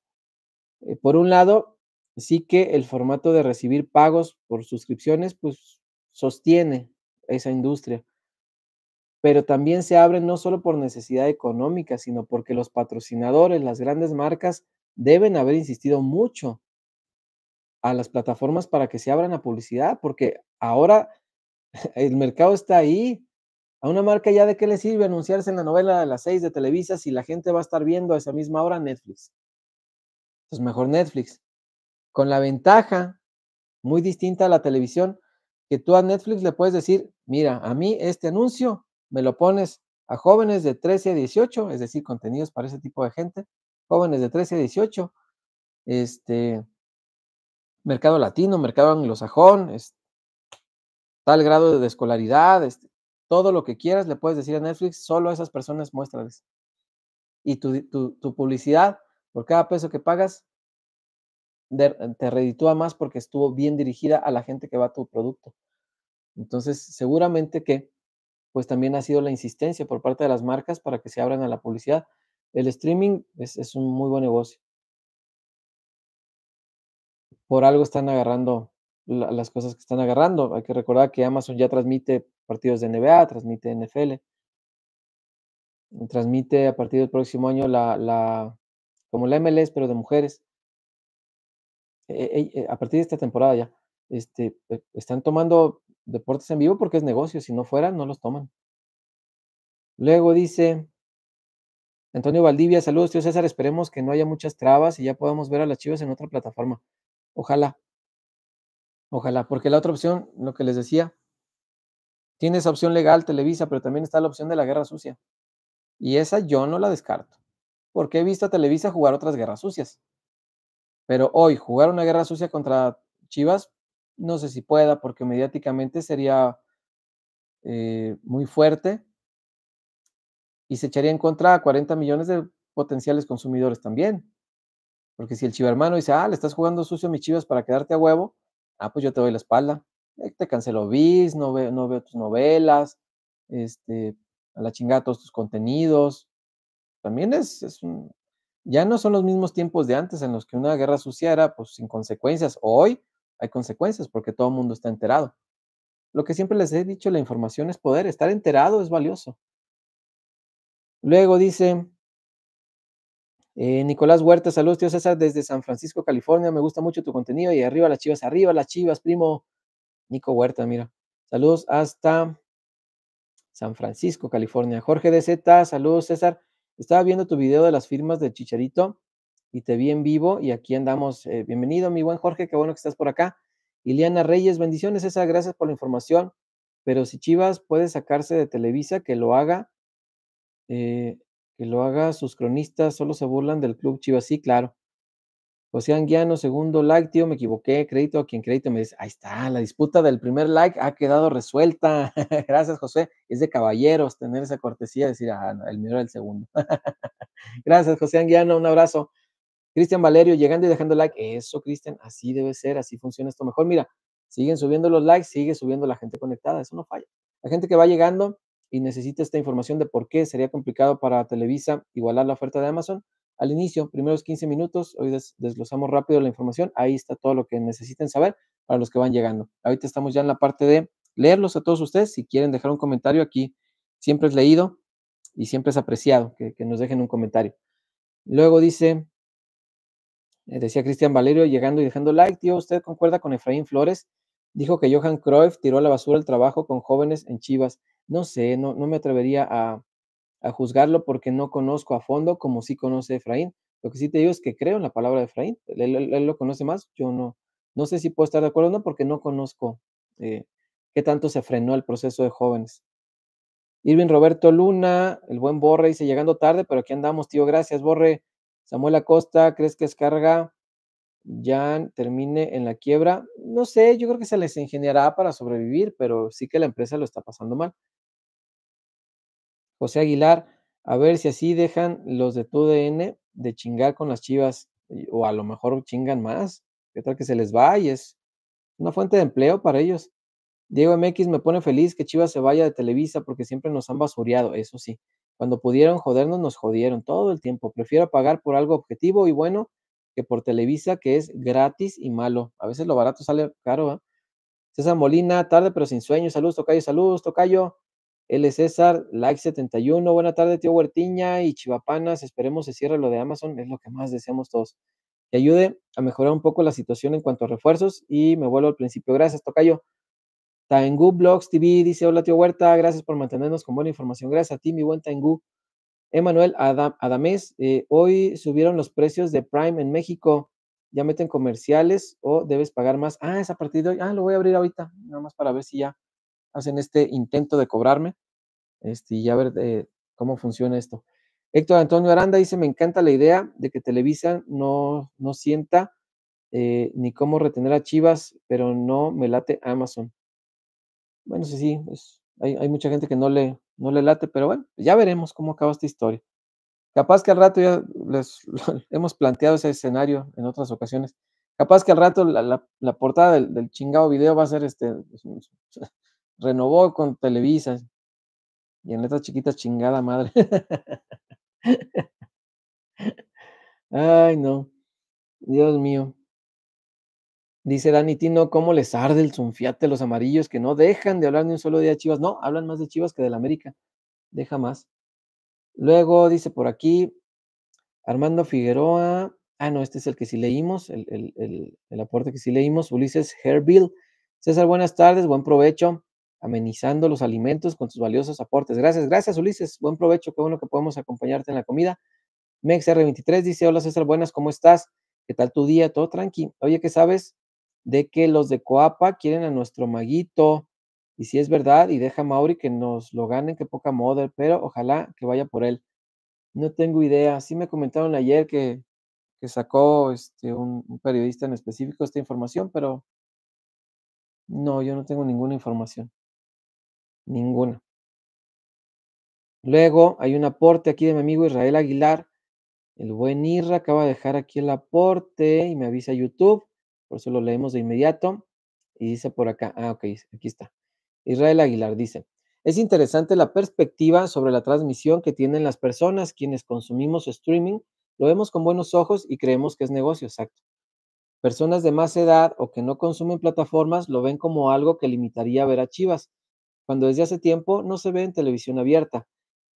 A: Eh, por un lado, sí que el formato de recibir pagos por suscripciones, pues sostiene esa industria. Pero también se abre no solo por necesidad económica, sino porque los patrocinadores, las grandes marcas, deben haber insistido mucho a las plataformas para que se abran a publicidad, porque ahora el mercado está ahí. A una marca ya de qué le sirve anunciarse en la novela de las seis de Televisa si la gente va a estar viendo a esa misma hora Netflix. Entonces pues mejor Netflix. Con la ventaja muy distinta a la televisión, que tú a Netflix le puedes decir, mira, a mí este anuncio me lo pones a jóvenes de 13 a 18, es decir, contenidos para ese tipo de gente, jóvenes de 13 a 18, este, mercado latino, mercado anglosajón, tal grado de escolaridad, este, todo lo que quieras le puedes decir a Netflix, solo a esas personas muéstrales. Y tu, publicidad, por cada peso que pagas, te reditúa más porque estuvo bien dirigida a la gente que va a tu producto. Entonces, seguramente que, pues también ha sido la insistencia por parte de las marcas para que se abran a la publicidad. El streaming es, un muy buen negocio. Por algo están agarrando las cosas que están agarrando. Hay que recordar que Amazon ya transmite partidos de NBA, transmite NFL. Transmite a partir del próximo año la, como la MLS, e pero de mujeres. E, e, a partir de esta temporada ya, este, están tomando deportes en vivo porque es negocio, si no fueran no los toman. Luego dice Antonio Valdivia, saludos, tío César, esperemos que no haya muchas trabas y ya podamos ver a las chivas en otra plataforma. Ojalá, ojalá, porque la otra opción, lo que les decía, tiene esa opción legal Televisa, pero también está la opción de la guerra sucia. Y esa yo no la descarto, porque he visto a Televisa jugar otras guerras sucias. Pero hoy jugar una guerra sucia contra Chivas, no sé si pueda, porque mediáticamente sería eh, muy fuerte y se echaría en contra a 40 millones de potenciales consumidores también. Porque si el chivermano dice, ah, le estás jugando sucio a mis chivas para quedarte a huevo, ah, pues yo te doy la espalda. Eh, te cancelo bis, no, veo, no tus novelas, este, a la chingada todos tus contenidos. También es, ya no son los mismos tiempos de antes en los que una guerra sucia era pues sin consecuencias. Hoy hay consecuencias porque todo el mundo está enterado. Lo que siempre les he dicho, la información es poder, estar enterado es valioso. Luego dice eh, Nicolás Huerta, saludos, tío César, desde San Francisco, California. Me gusta mucho tu contenido y arriba las chivas, arriba las chivas, primo. Nico Huerta, mira. Saludos hasta San Francisco, California. Jorge de Z, saludos César. Estaba viendo tu video de las firmas de Chicharito y te vi en vivo y aquí andamos. Eh, bienvenido, mi buen Jorge, qué bueno que estás por acá. Iliana Reyes, bendiciones César, gracias por la información. Pero si Chivas puede sacarse de Televisa, que lo haga, eh, que lo haga, sus cronistas solo se burlan del club Chivas, sí, claro. José Anguiano, segundo like, tío, me equivoqué, crédito a quien crédito me dice, ahí está, la disputa del primer like ha quedado resuelta. (laughs) Gracias, José. Es de caballeros tener esa cortesía decir, ah, no, el mío era el segundo. (laughs) Gracias, José Anguiano, un abrazo. Cristian Valerio, llegando y dejando like. Eso, Cristian, así debe ser, así funciona esto mejor. Mira, siguen subiendo los likes, sigue subiendo la gente conectada, eso no falla. La gente que va llegando y necesita esta información de por qué sería complicado para Televisa igualar la oferta de Amazon, al inicio, primeros 15 minutos, hoy desglosamos rápido la información, ahí está todo lo que necesiten saber para los que van llegando. Ahorita estamos ya en la parte de leerlos a todos ustedes, si quieren dejar un comentario aquí, siempre es leído y siempre es apreciado que, nos dejen un comentario. Luego dice, eh, decía Cristian Valerio, llegando y dejando like, tío, ¿usted concuerda con Efraín Flores? Dijo que Johan Cruyff tiró a la basura el trabajo con jóvenes en Chivas. No sé, no, no me atrevería a, a juzgarlo porque no conozco a fondo como sí conoce Efraín. Lo que sí te digo es que creo en la palabra de Efraín. Él, lo conoce más, yo no. No sé si puedo estar de acuerdo o no porque no conozco eh, qué tanto se frenó el proceso de jóvenes. Irving Roberto Luna, el buen Borre, dice, llegando tarde, pero aquí andamos, tío, gracias, Borre. Samuel Acosta, ¿crees que es carga? Jan termine en la quiebra. No sé, yo creo que se les ingeniará para sobrevivir, pero sí que la empresa lo está pasando mal. José Aguilar, a ver si así dejan los de TUDN de chingar con las chivas, o a lo mejor chingan más, que tal que se les va es una fuente de empleo para ellos. Diego MX me pone feliz que Chivas se vaya de Televisa porque siempre nos han basureado, eso sí. Cuando pudieron jodernos, nos jodieron todo el tiempo. Prefiero pagar por algo objetivo y bueno que por Televisa, que es gratis y malo. A veces lo barato sale caro. ¿eh? César Molina, tarde pero sin sueño. Saludos, Tocayo, saludos, Tocayo. L. César, like 71. Buena tarde, tío Huertiña y Chivapanas. Esperemos se cierre lo de Amazon. Es lo que más deseamos todos. Que ayude a mejorar un poco la situación en cuanto a refuerzos. Y me vuelvo al principio. Gracias, Tocayo. Taengu Blogs TV dice: Hola, tío Huerta. Gracias por mantenernos con buena información. Gracias a ti, mi buen Taengu. Emanuel Adam, Adamés, eh, hoy subieron los precios de Prime en México. ¿Ya meten comerciales o debes pagar más? Ah, es a partir de hoy. Ah, lo voy a abrir ahorita, nada más para ver si ya hacen este intento de cobrarme este, y ver eh, cómo funciona esto. Héctor Antonio Aranda dice, me encanta la idea de que Televisa no, no sienta eh, ni cómo retener a Chivas, pero no me late Amazon. Bueno, sí, sí, hay, mucha gente que no le, no le late, pero bueno, ya veremos cómo acaba esta historia. Capaz que al rato ya les, (laughs) hemos planteado ese escenario en otras ocasiones. Capaz que al rato la, portada del, del, chingado video va a ser este, (laughs) renovó con Televisa. Y en letras chiquitas, chingada madre. (laughs) Ay, no. Dios mío. Dice Dani Tino, ¿cómo les arde el sunfiate los amarillos que no dejan de hablar ni un solo día de Chivas? No, hablan más de Chivas que de la América. Deja más. Luego dice por aquí, Armando Figueroa. Ah, no, este es el que sí leímos, el, el, el aporte que sí leímos. Ulises Herbil. César, buenas tardes, buen provecho amenizando los alimentos con sus valiosos aportes. Gracias, gracias Ulises, buen provecho, qué bueno que podemos acompañarte en la comida. MexR23 dice, hola César, buenas, ¿cómo estás? ¿Qué tal tu día? Todo tranqui. Oye, ¿qué sabes de que los de Coapa quieren a nuestro maguito? Y si es verdad, y deja a Mauri que nos lo ganen, qué poca moda, pero ojalá que vaya por él. No tengo idea. Sí me comentaron ayer que, sacó este, un, periodista en específico esta información, pero no, yo no tengo ninguna información ninguna Luego hay un aporte aquí de mi amigo Israel Aguilar. El buen Irra acaba de dejar aquí el aporte y me avisa YouTube. Por eso lo leemos de inmediato. Y dice por acá, ah, ok, aquí está. Israel Aguilar dice, es interesante la perspectiva sobre la transmisión que tienen las personas quienes consumimos streaming. Lo vemos con buenos ojos y creemos que es negocio, exacto. Personas de más edad o que no consumen plataformas lo ven como algo que limitaría ver a Chivas cuando desde hace tiempo no se ve en televisión abierta.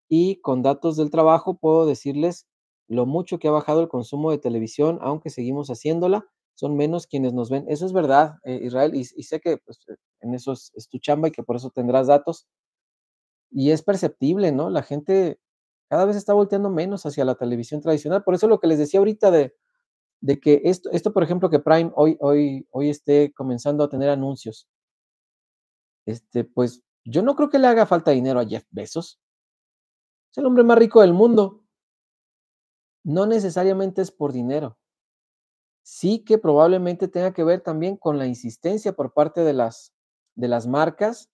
A: Y con datos del trabajo puedo decirles lo mucho que ha bajado el consumo de televisión, aunque seguimos haciéndola, son menos quienes nos ven. Eso es verdad, eh, Israel, y, sé que pues, eh, en eso es, tu chamba y que por eso tendrás datos. Y es perceptible, ¿no? La gente cada vez está volteando menos hacia la televisión tradicional. Por eso lo que les decía ahorita de, de que esto, esto, por ejemplo, que Prime hoy, hoy, hoy esté comenzando a tener anuncios, este, pues yo no creo que le haga falta dinero a Jeff Bezos. Es el hombre más rico del mundo. No necesariamente es por dinero. Sí que probablemente tenga que ver también con la insistencia por parte de las, de las marcas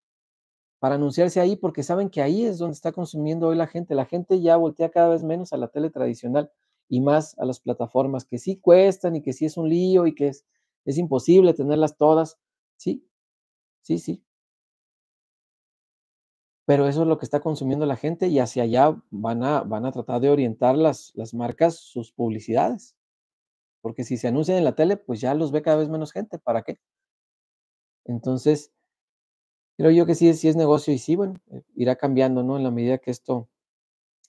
A: para anunciarse ahí, porque saben que ahí es donde está consumiendo hoy la gente. La gente ya voltea cada vez menos a la tele tradicional y más a las plataformas que sí cuestan y que sí es un lío y que es, es imposible tenerlas todas. Sí, sí, sí pero eso es lo que está consumiendo la gente y hacia allá van a, van a tratar de orientar las, marcas sus publicidades. Porque si se anuncian en la tele, pues ya los ve cada vez menos gente. ¿Para qué? Entonces, creo yo que sí, sí es negocio y sí, bueno, eh, irá cambiando, ¿no? En la medida que esto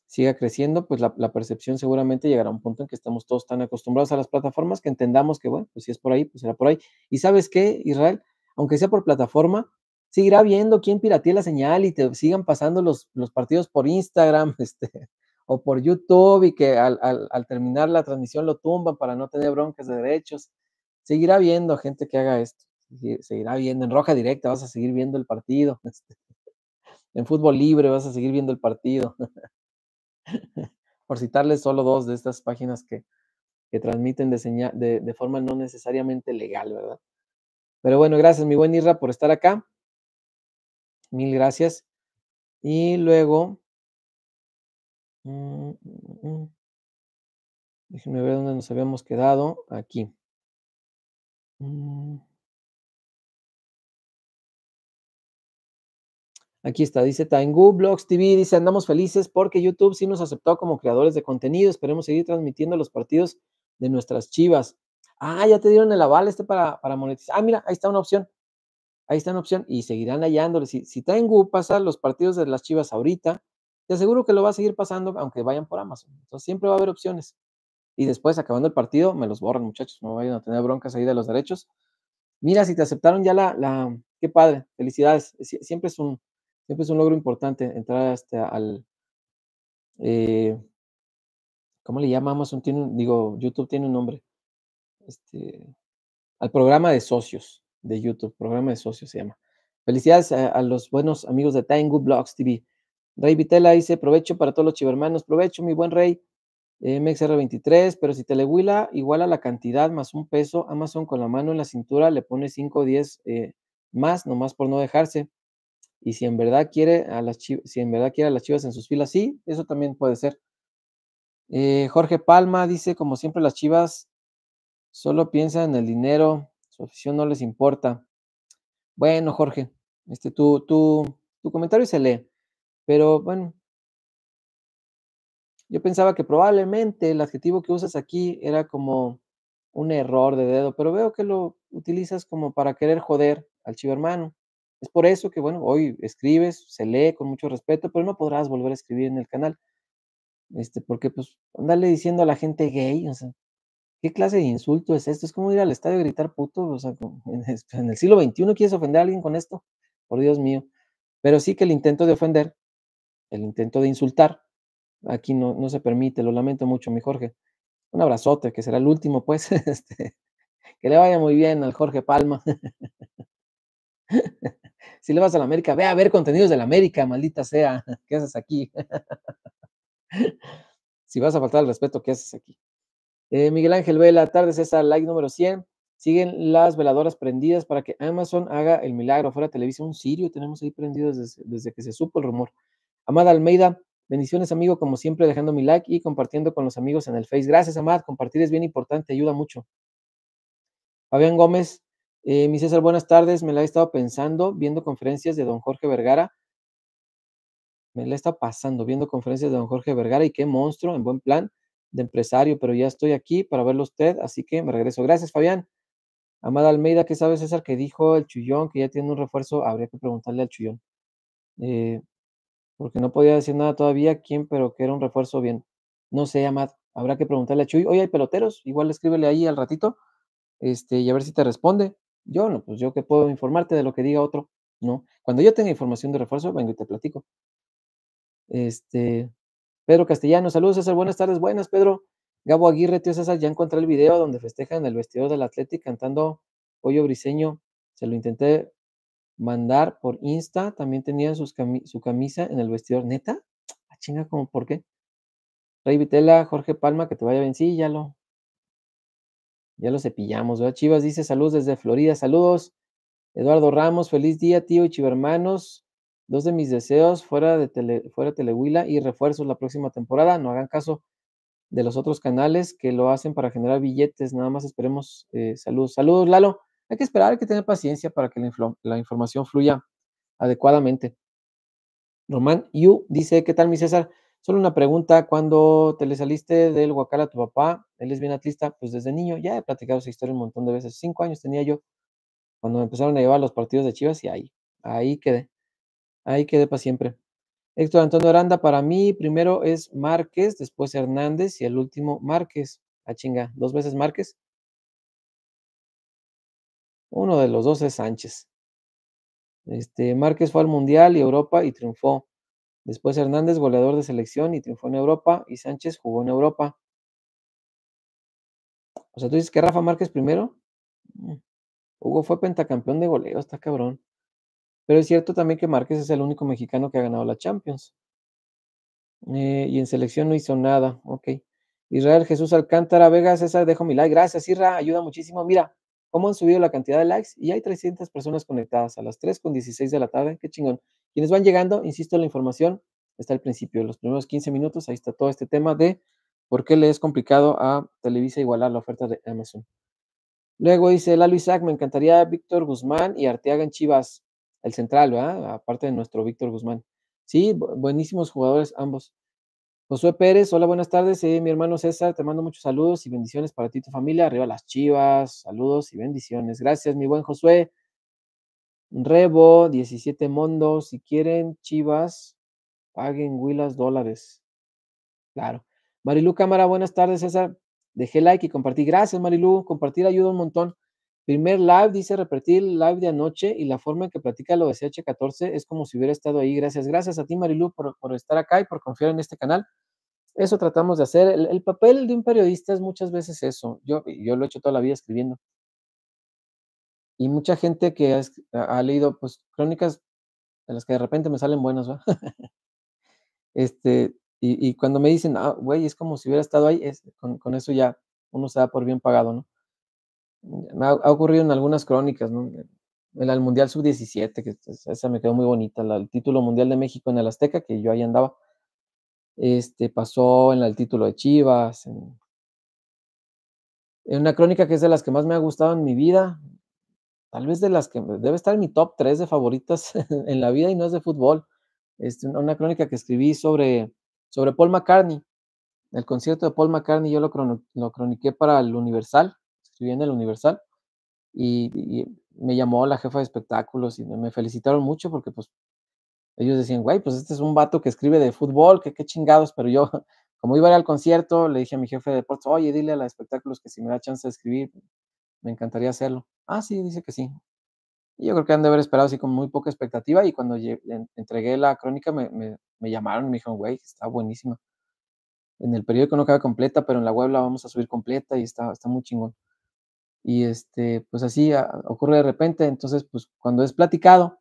A: siga creciendo, pues la, la, percepción seguramente llegará a un punto en que estamos todos tan acostumbrados a las plataformas que entendamos que, bueno, pues si es por ahí, pues será por ahí. Y sabes qué, Israel, aunque sea por plataforma, seguirá viendo quién piratea la señal y te sigan pasando los, los partidos por Instagram (laughs) este, o por YouTube y que al, terminar la transmisión lo tumban para no tener broncas de derechos. Seguirá viendo gente que haga esto. Seguirá viendo en roja directa, vas a seguir viendo el partido. (laughs) Este, en fútbol libre vas a seguir viendo el partido. (laughs) por citarles solo dos de estas páginas que, transmiten de, de, de, forma no necesariamente legal, ¿verdad? Pero bueno, gracias mi buen Irra por estar acá. Mil gracias. Y luego, mm, mm, mm. déjenme ver dónde nos habíamos quedado. Aquí. Aquí está, dice Taingu Blogs TV, dice, andamos felices porque YouTube sí nos aceptó como creadores de contenido. Esperemos seguir transmitiendo los partidos de nuestras chivas. Ah, ya te dieron el aval este para, para monetizar. Ah, mira, ahí está una opción ahí está en opción y seguirán hallándole. Si, si Google, pasa los partidos de las Chivas ahorita, te aseguro que lo va a seguir pasando aunque vayan por Amazon. Entonces siempre va a haber opciones. Y después, acabando el partido, me los borran, muchachos, no vayan a tener broncas ahí de los derechos. Mira, si te aceptaron ya la, la qué padre, felicidades. Siempre es un, siempre es un logro importante entrar hasta al, eh, ¿cómo le llama Amazon? Tiene digo, YouTube tiene un nombre. Este, al programa de socios de YouTube, programa de socios se llama. Felicidades a, los buenos amigos de Time Good Blogs TV. Rey Vitela dice, provecho para todos los chivermanos, provecho, mi buen rey. Eh, MXR23, pero si te igual iguala la cantidad más un peso, Amazon con la mano en la cintura le pone 5 o 10 eh, más, nomás por no dejarse. Y si en verdad quiere a las chivas, si en verdad quiere a las chivas en sus filas, sí, eso también puede ser. Eh, Jorge Palma dice, como siempre, las chivas solo piensan en el dinero. Su afición no les importa. Bueno, Jorge, este, tu, tu comentario se lee, pero bueno, yo pensaba que probablemente el adjetivo que usas aquí era como un error de dedo, pero veo que lo utilizas como para querer joder al chivo hermano. Es por eso que, bueno, hoy escribes, se lee con mucho respeto, pero no podrás volver a escribir en el canal. Este, porque, pues, andarle diciendo a la gente gay, o sea, ¿Qué clase de insulto es esto? Es como ir al estadio a gritar puto. O sea, (laughs) en el siglo XXI quieres ofender a alguien con esto. Por Dios mío. Pero sí que el intento de ofender, el intento de insultar, aquí no, no se permite. Lo lamento mucho, mi Jorge. Un abrazote, que será el último, pues. (laughs) Este, que le vaya muy bien al Jorge Palma. (laughs) si le vas a la América, ve a ver contenidos de la América, maldita sea. ¿Qué haces aquí? si vas a faltar el respeto, ¿qué haces aquí? Eh, Miguel Ángel Vela, tarde César, like número 100. Siguen las veladoras prendidas para que Amazon haga el milagro. Fuera Televisión Sirio, tenemos ahí prendidos desde, que se supo el rumor. Amada Almeida, bendiciones, amigo, como siempre, dejando mi like y compartiendo con los amigos en el Face. Gracias, Amad, compartir es bien importante, ayuda mucho. Fabián Gómez, eh, mi César, buenas tardes. Me la he estado pensando, viendo conferencias de don Jorge Vergara. Me la he estado pasando, viendo conferencias de don Jorge Vergara y qué monstruo, en buen plan de empresario, pero ya estoy aquí para verlo usted, así que me regreso. Gracias, Fabián. Amada Almeida, ¿qué sabe César que dijo el Chullón que ya tiene un refuerzo? Habría que preguntarle al Chullón. Eh, porque no podía decir nada todavía quién, pero que era un refuerzo bien. No sé, Amad, habrá que preguntarle a Chuy. Oye, hay peloteros, igual escríbele ahí al ratito este, y a ver si te responde. Yo no, pues yo que puedo informarte de lo que diga otro, ¿no? Cuando yo tenga información de refuerzo, vengo y te platico. Este, Pedro Castellano, saludos César, buenas tardes, buenas Pedro. Gabo Aguirre, tío César, ya encontré el video donde festejan el vestidor del Atlético cantando Pollo Briseño. Se lo intenté mandar por Insta, también tenían su camisa en el vestidor. ¿Neta? La ah, chinga como por qué? Rey Vitela, Jorge Palma, que te vaya bien. Sí, ya lo, ya lo cepillamos, ¿verdad? Chivas dice saludos desde Florida, saludos. Eduardo Ramos, feliz día, tío y chivermanos. Dos de mis deseos fuera de fuera Telehuila y refuerzos la próxima temporada. No hagan caso de los otros canales que lo hacen para generar billetes. Nada más esperemos. saludos. Eh, saludos, Lalo. Hay que esperar, hay que tener paciencia para que la, información fluya adecuadamente. Román Yu dice, ¿qué tal mi César? Solo una pregunta, cuando te le saliste del Huacal a tu papá, él es bien atlista, pues desde niño, ya he platicado esa historia un montón de veces, cinco años tenía yo, cuando me empezaron a llevar los partidos de Chivas y ahí, ahí quedé. Ahí quede para siempre. Héctor Antonio Aranda, para mí primero es Márquez, después Hernández y el último Márquez. Ah chinga, dos veces Márquez. Uno de los dos es Sánchez. Este, Márquez fue al Mundial y Europa y triunfó. Después Hernández, goleador de selección y triunfó en Europa. Y Sánchez jugó en Europa. O sea, tú dices que Rafa Márquez primero. Mm. Hugo fue pentacampeón de goleo, está cabrón. Pero es cierto también que Márquez es el único mexicano que ha ganado la Champions. Eh, y en selección no hizo nada. Ok. Israel Jesús Alcántara Vega, César, dejo mi like. Gracias, Isra, ayuda muchísimo. Mira cómo han subido la cantidad de likes y hay 300 personas conectadas a las 3 con 16 de la tarde. Qué chingón. Quienes van llegando, insisto, la información está al principio, los primeros 15 minutos. Ahí está todo este tema de por qué le es complicado a Televisa igualar la oferta de Amazon. Luego dice Lalo Isaac, me encantaría Víctor Guzmán y Arteaga en Chivas el central, ¿verdad? Aparte de nuestro Víctor Guzmán. Sí, buenísimos jugadores ambos. Josué Pérez, hola, buenas tardes. mi hermano César, te mando muchos saludos y bendiciones para ti y tu familia. Arriba las chivas, saludos y bendiciones. Gracias, mi buen Josué. Rebo, 17 Mondos. Si quieren chivas, paguen Huilas dólares. Claro. Marilu Cámara, buenas tardes, César. Dejé like y compartí. Gracias, Marilu. Compartir ayuda un montón. Primer live, dice repetir el live de anoche y la forma en que platica lo de CH14 es como si hubiera estado ahí. Gracias, gracias a ti, Marilu, por, estar acá y por confiar en este canal. Eso tratamos de hacer. El, papel de un periodista es muchas veces eso. Yo, yo lo he hecho toda la vida escribiendo. Y mucha gente que ha, leído pues, crónicas de las que de repente me salen buenas, ¿verdad? (laughs) este, y, cuando me dicen, ah, güey, es como si hubiera estado ahí, es, con, con eso ya uno se da por bien pagado, ¿no? me ha, ocurrido en algunas crónicas, en El, Mundial Sub-17, que esa me quedó muy bonita, el título Mundial de México en el Azteca, que yo ahí andaba. Este, pasó en el título de Chivas, en, una crónica que es de las que más me ha gustado en mi vida, tal vez de las que debe estar en mi top 3 de favoritas (laughs) en la vida y no es de fútbol. Este, una crónica que escribí sobre, sobre Paul McCartney, el concierto de Paul McCartney, yo lo, lo croniqué para el Universal estuve en el Universal y, me llamó la jefa de espectáculos y me felicitaron mucho porque pues ellos decían, güey, pues este es un vato que escribe de fútbol, que qué chingados, pero yo (laughs) como iba a ir al concierto, le dije a mi jefe de deportes, oye, dile a la de espectáculos que si me da chance de escribir, me encantaría hacerlo. Ah, sí, dice que sí. Y yo creo que han de haber esperado así con muy poca expectativa y cuando entregué la crónica me, llamaron y me dijeron, güey, está buenísima. En el periódico no queda completa, pero en la web la vamos a subir completa y está, está muy chingón y este, pues así ocurre de repente, entonces pues cuando es platicado,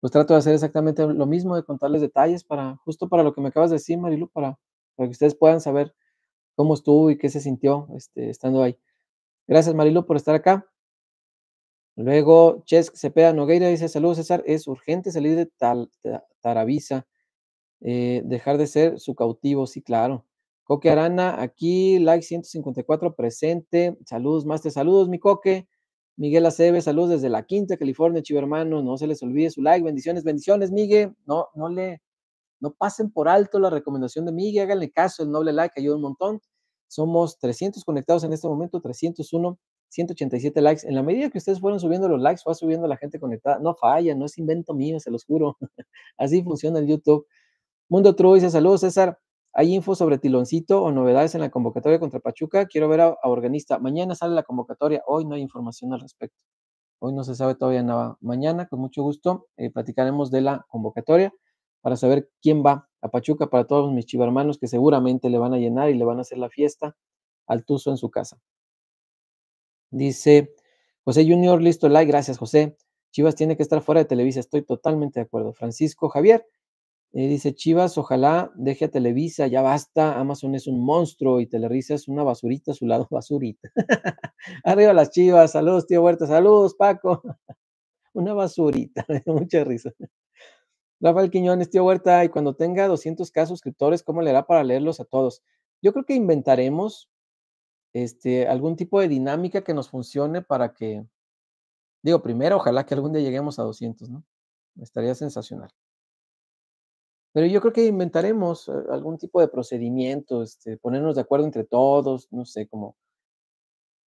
A: pues trato de hacer exactamente lo mismo, de contarles detalles para, justo para lo que me acabas de decir, Marilu, para, para que ustedes puedan saber cómo estuvo y qué se sintió este, estando ahí. Gracias, Marilu, por estar acá. Luego, Chesk Cepeda Nogueira dice, saludos, César, es urgente salir de tal, Taravisa, eh, dejar de ser su cautivo, sí, claro. Coque Arana, aquí, like 154 presente. Saludos, más te saludos, mi Coque. Miguel Aceves, saludos desde la Quinta, California, chivo hermano. No se les olvide su like, bendiciones, bendiciones, Miguel. No, no le, no pasen por alto la recomendación de Miguel, háganle caso, el noble like ayuda un montón. Somos 300 conectados en este momento, 301, 187 likes. En la medida que ustedes fueron subiendo los likes, va subiendo la gente conectada. No falla, no es invento mío, se los juro. (laughs) Así funciona el YouTube. Mundo True dice saludos, César. ¿Hay info sobre Tiloncito o novedades en la convocatoria contra Pachuca? Quiero ver a, organista. Mañana sale la convocatoria. Hoy no hay información al respecto. Hoy no se sabe todavía nada. Mañana, con mucho gusto, eh, platicaremos de la convocatoria para saber quién va a Pachuca para todos mis chivarmanos que seguramente le van a llenar y le van a hacer la fiesta al Tuzo en su casa. Dice José Junior, listo like. Gracias, José. Chivas tiene que estar fuera de Televisa. Estoy totalmente de acuerdo. Francisco Javier dice Chivas, ojalá deje a Televisa, ya basta, Amazon es un monstruo y Televisa es una basurita su lado, (laughs) basurita. Arriba las Chivas, saludos tío Huerta, saludos Paco. (laughs) una basurita, (laughs) mucha risa. Rafael Quiñones, tío Huerta, y cuando tenga 200k suscriptores, ¿cómo le da para leerlos a todos? Yo creo que inventaremos este, algún tipo de dinámica que nos funcione para que, digo, primero, ojalá que algún día lleguemos a 200, ¿no? Estaría sensacional. Pero yo creo que inventaremos eh, algún tipo de procedimiento, este, ponernos de acuerdo entre todos, no sé, como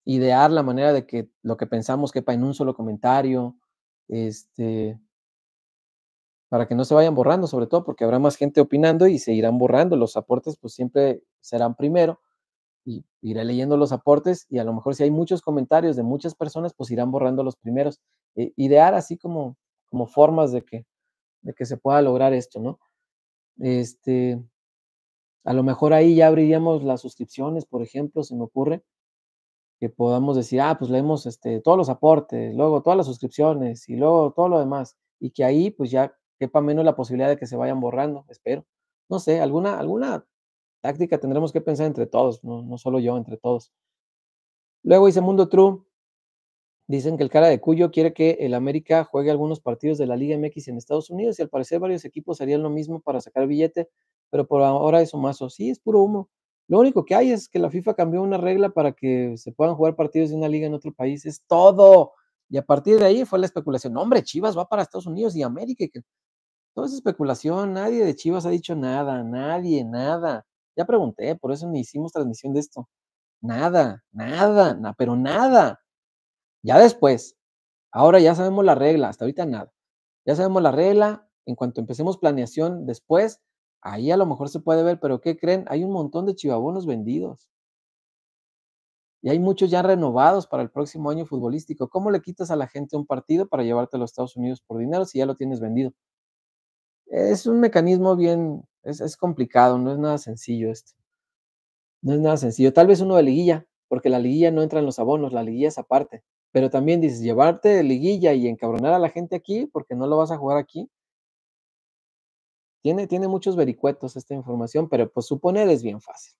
A: idear la manera de que lo que pensamos quepa en un solo comentario, este, para que no se vayan borrando, sobre todo porque habrá más gente opinando y se irán borrando. Los aportes pues siempre serán primero y iré leyendo los aportes y a lo mejor si hay muchos comentarios de muchas personas pues irán borrando los primeros. Eh, idear así como, formas de que se pueda lograr esto, ¿no? Este, a lo mejor ahí ya abriríamos las suscripciones, por ejemplo, se me ocurre, que podamos decir, ah, pues leemos este, todos los aportes, luego todas las suscripciones y luego todo lo demás. Y que ahí pues ya quepa menos la posibilidad de que se vayan borrando, espero. No sé, alguna, alguna táctica tendremos que pensar entre todos, no, no solo yo, entre todos. Luego hice Mundo True, Dicen que el cara de Cuyo quiere que el América juegue algunos partidos de la Liga MX en Estados Unidos y al parecer varios equipos harían lo mismo para sacar billete, pero por ahora es o Sí, es puro humo. Lo único que hay es que la FIFA cambió una regla para que se puedan jugar partidos de una liga en otro país. Es todo. Y a partir de ahí fue la especulación. hombre, Chivas va para Estados Unidos y América. todo es especulación, nadie de Chivas ha dicho nada, nadie, nada. Ya pregunté, por eso ni hicimos transmisión de esto. Nada, nada, nada, pero nada. Ya después, ahora ya sabemos la regla, hasta ahorita nada. Ya sabemos la regla, en cuanto empecemos planeación después, ahí a lo mejor se puede ver, pero ¿qué creen? Hay un montón de chivabonos vendidos. Y hay muchos ya renovados para el próximo año futbolístico. ¿Cómo le quitas a la gente un partido para llevarte a los Estados Unidos por dinero si ya lo tienes vendido? Es un mecanismo bien, es, es complicado, no es nada sencillo esto. No es nada sencillo. Tal vez uno de liguilla, porque la liguilla no entra en los abonos, la liguilla es aparte. Pero también dices, llevarte de liguilla y encabronar a la gente aquí porque no lo vas a jugar aquí. Tiene, tiene muchos vericuetos esta información, pero pues suponer es bien fácil.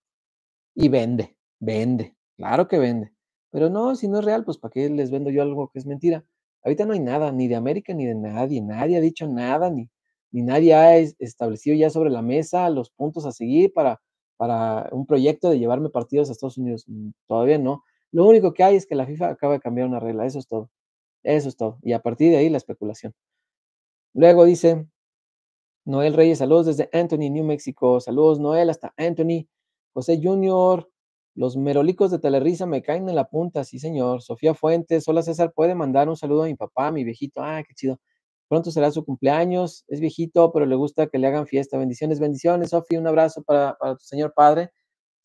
A: Y vende, vende, claro que vende. Pero no, si no es real, pues ¿para qué les vendo yo algo que es mentira? Ahorita no hay nada, ni de América, ni de nadie, nadie ha dicho nada, ni, ni nadie ha establecido ya sobre la mesa los puntos a seguir para, para un proyecto de llevarme partidos a Estados Unidos. Mm, todavía no. Lo único que hay es que la FIFA acaba de cambiar una regla, eso es todo. Eso es todo. Y a partir de ahí la especulación. Luego dice Noel Reyes, saludos desde Anthony, New Mexico. Saludos Noel hasta Anthony. José Junior, los merolicos de Telerisa me caen en la punta, sí señor. Sofía Fuentes, hola César, puede mandar un saludo a mi papá, a mi viejito. Ah, qué chido. Pronto será su cumpleaños, es viejito, pero le gusta que le hagan fiesta. Bendiciones, bendiciones, Sofía, un abrazo para, para tu señor padre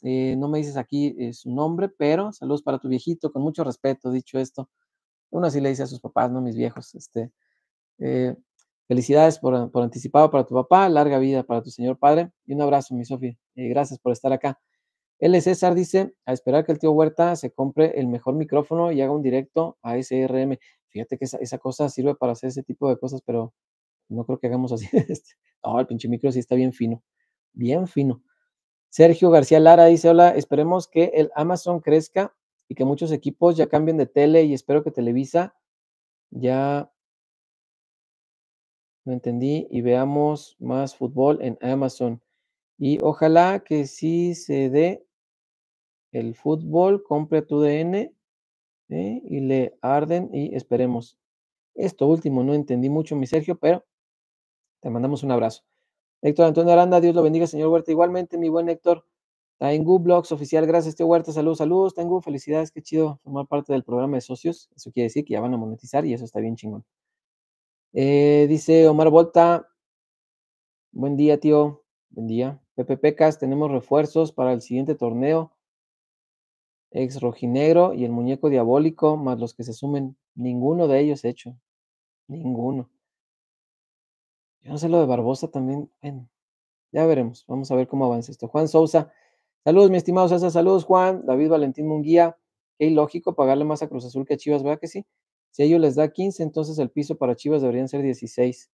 A: eh, no me dices aquí eh, su nombre, pero saludos para tu viejito, con mucho respeto, dicho esto. Uno así le dice a sus papás, no mis viejos. Este, eh, felicidades por, anticipado para tu papá, larga vida para tu señor padre y un abrazo, mi Sofía. gracias por estar acá. L. César dice, a esperar que el tío Huerta se compre el mejor micrófono y haga un directo a SRM. Fíjate que esa, esa cosa sirve para hacer ese tipo de cosas, pero no creo que hagamos así. (laughs) Este, no, el pinche micro sí está bien fino, bien fino. Sergio García Lara dice, hola, esperemos que el Amazon crezca y que muchos equipos ya cambien de tele y espero que Televisa ya no entendí y veamos más fútbol en Amazon. Y ojalá que sí se dé el fútbol, compre tu DN ¿eh? y le arden y esperemos. Esto último no entendí mucho, mi Sergio, pero te mandamos un abrazo. Héctor Antonio Aranda, Dios lo bendiga, señor Huerta. Igualmente, mi buen Héctor. google Blogs oficial, gracias, tío Huerta. Saludos, saludos, Tengo Felicidades, qué chido formar parte del programa de socios. Eso quiere decir que ya van a monetizar y eso está bien chingón. Eh, dice Omar Volta. Buen día, tío. Buen día. Pepe Pecas, tenemos refuerzos para el siguiente torneo. Ex Rojinegro y el Muñeco Diabólico, más los que se sumen. Ninguno de ellos hecho. Ninguno no sé lo de Barbosa también. Bueno, ya veremos. Vamos a ver cómo avanza esto. Juan Sousa. Saludos, mi estimado César. Saludos, Juan. David Valentín Munguía. Qué ilógico pagarle más a Cruz Azul que a Chivas, ¿verdad que sí? Si a ellos les da 15, entonces el piso para Chivas deberían ser 16.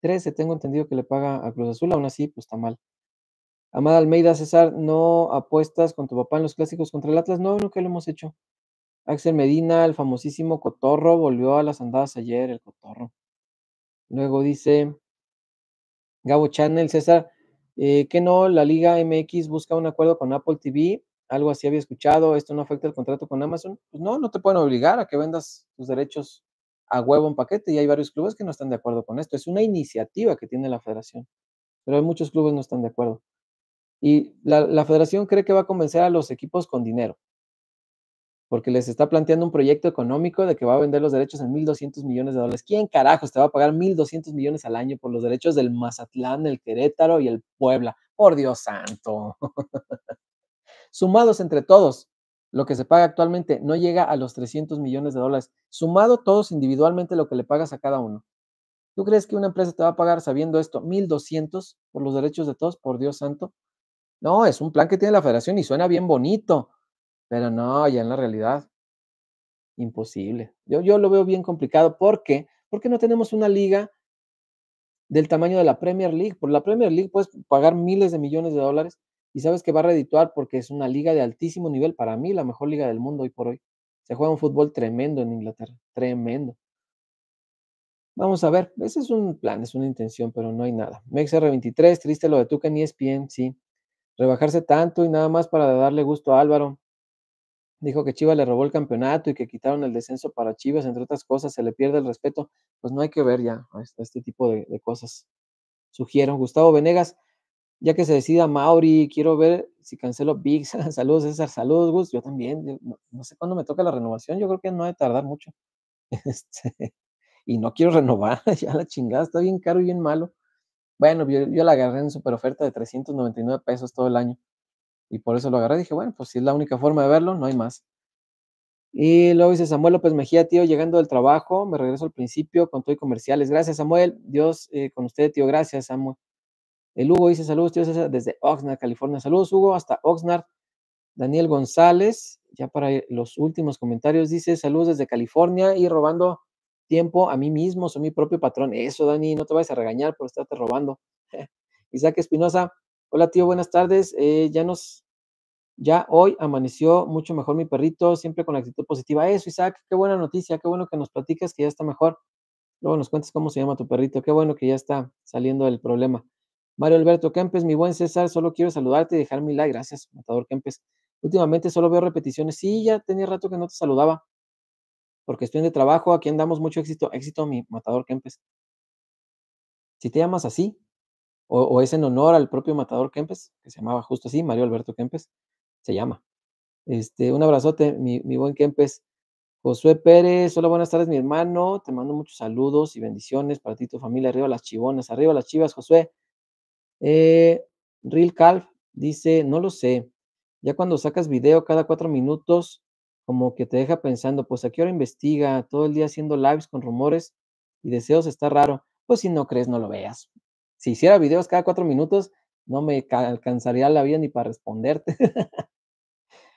A: 13, tengo entendido que le paga a Cruz Azul, aún así, pues está mal. Amada Almeida César, ¿no apuestas con tu papá en los clásicos contra el Atlas? No, nunca lo hemos hecho. Axel Medina, el famosísimo Cotorro, volvió a las andadas ayer, el Cotorro. Luego dice, Gabo Channel, César, eh, que no, la Liga MX busca un acuerdo con Apple TV, algo así había escuchado, esto no afecta el contrato con Amazon. Pues no, no te pueden obligar a que vendas tus derechos a huevo en paquete y hay varios clubes que no están de acuerdo con esto. Es una iniciativa que tiene la federación, pero hay muchos clubes que no están de acuerdo. Y la federación cree que va a convencer a los equipos con dinero porque les está planteando un proyecto económico de que va a vender los derechos en 1.200 millones de dólares. ¿Quién carajos te va a pagar 1.200 millones al año por los derechos del Mazatlán, el Querétaro y el Puebla? Por Dios santo. (laughs) Sumados entre todos, lo que se paga actualmente no llega a los 300 millones de dólares. Sumado todos individualmente lo que le pagas a cada uno. ¿Tú crees que una empresa te va a pagar sabiendo esto 1.200 por los derechos de todos? Por Dios santo. No, es un plan que tiene la federación y suena bien bonito pero no, ya en la realidad, imposible. Yo, yo lo veo bien complicado. ¿Por qué? Porque no tenemos una liga del tamaño de la Premier League. Por la Premier League puedes pagar miles de millones de dólares y sabes que va a redituar porque es una liga de altísimo nivel. Para mí, la mejor liga del mundo hoy por hoy. Se juega un fútbol tremendo en Inglaterra, tremendo. Vamos a ver, ese es un plan, es una intención, pero no hay nada. MexR23, triste lo de Tuca ni ESPN, sí. Rebajarse tanto y nada más para darle gusto a Álvaro dijo que Chivas le robó el campeonato y que quitaron el descenso para Chivas, entre otras cosas, se le pierde el respeto, pues no hay que ver ya este, tipo de, cosas. Sugiero, Gustavo Venegas, ya que se decida Mauri, quiero ver si cancelo Big. (laughs) saludos, César, saludos, Gus. Yo también, no, sé cuándo me toca la renovación, yo creo que no de tardar mucho. (laughs) Este, y no quiero renovar, (laughs) ya la chingada, está bien caro y bien malo. Bueno, yo, yo la agarré en super oferta de 399 pesos todo el año. Y por eso lo agarré. Dije, bueno, pues si es la única forma de verlo, no hay más. Y luego dice Samuel López Mejía, tío, llegando del trabajo, me regreso al principio con todo y comerciales. Gracias, Samuel. Dios eh, con usted, tío. Gracias, Samuel. El Hugo dice saludos, tío desde Oxnard, California. Saludos, Hugo, hasta Oxnard. Daniel González, ya para los últimos comentarios, dice saludos desde California y robando tiempo a mí mismo, soy mi propio patrón. Eso, Dani, no te vayas a regañar por estarte robando. (laughs) Isaac Espinosa, Hola tío, buenas tardes. Eh, ya nos, ya hoy amaneció mucho mejor mi perrito, siempre con actitud positiva. Eso, Isaac, qué buena noticia, qué bueno que nos platicas que ya está mejor. Luego nos cuentes cómo se llama tu perrito, qué bueno que ya está saliendo del problema. Mario Alberto Kempes, mi buen César, solo quiero saludarte y dejar mi like. Gracias, Matador Kempes. Últimamente solo veo repeticiones. Sí, ya tenía rato que no te saludaba. Porque estoy de trabajo, aquí andamos mucho éxito. Éxito, mi Matador Kempes. Si te llamas así, o, es en honor al propio matador Kempes, que se llamaba justo así, Mario Alberto Kempes, se llama. Este, un abrazote, mi, buen Kempes. Josué Pérez, hola, buenas tardes, mi hermano. Te mando muchos saludos y bendiciones para ti y tu familia. Arriba las chivonas, arriba las chivas, Josué. Eh, Real Calf dice, no lo sé. Ya cuando sacas video cada cuatro minutos, como que te deja pensando, pues a qué hora investiga, todo el día haciendo lives con rumores y deseos está raro. Pues si no crees, no lo veas si hiciera videos cada cuatro minutos, no me alcanzaría la vida ni para responderte. (laughs)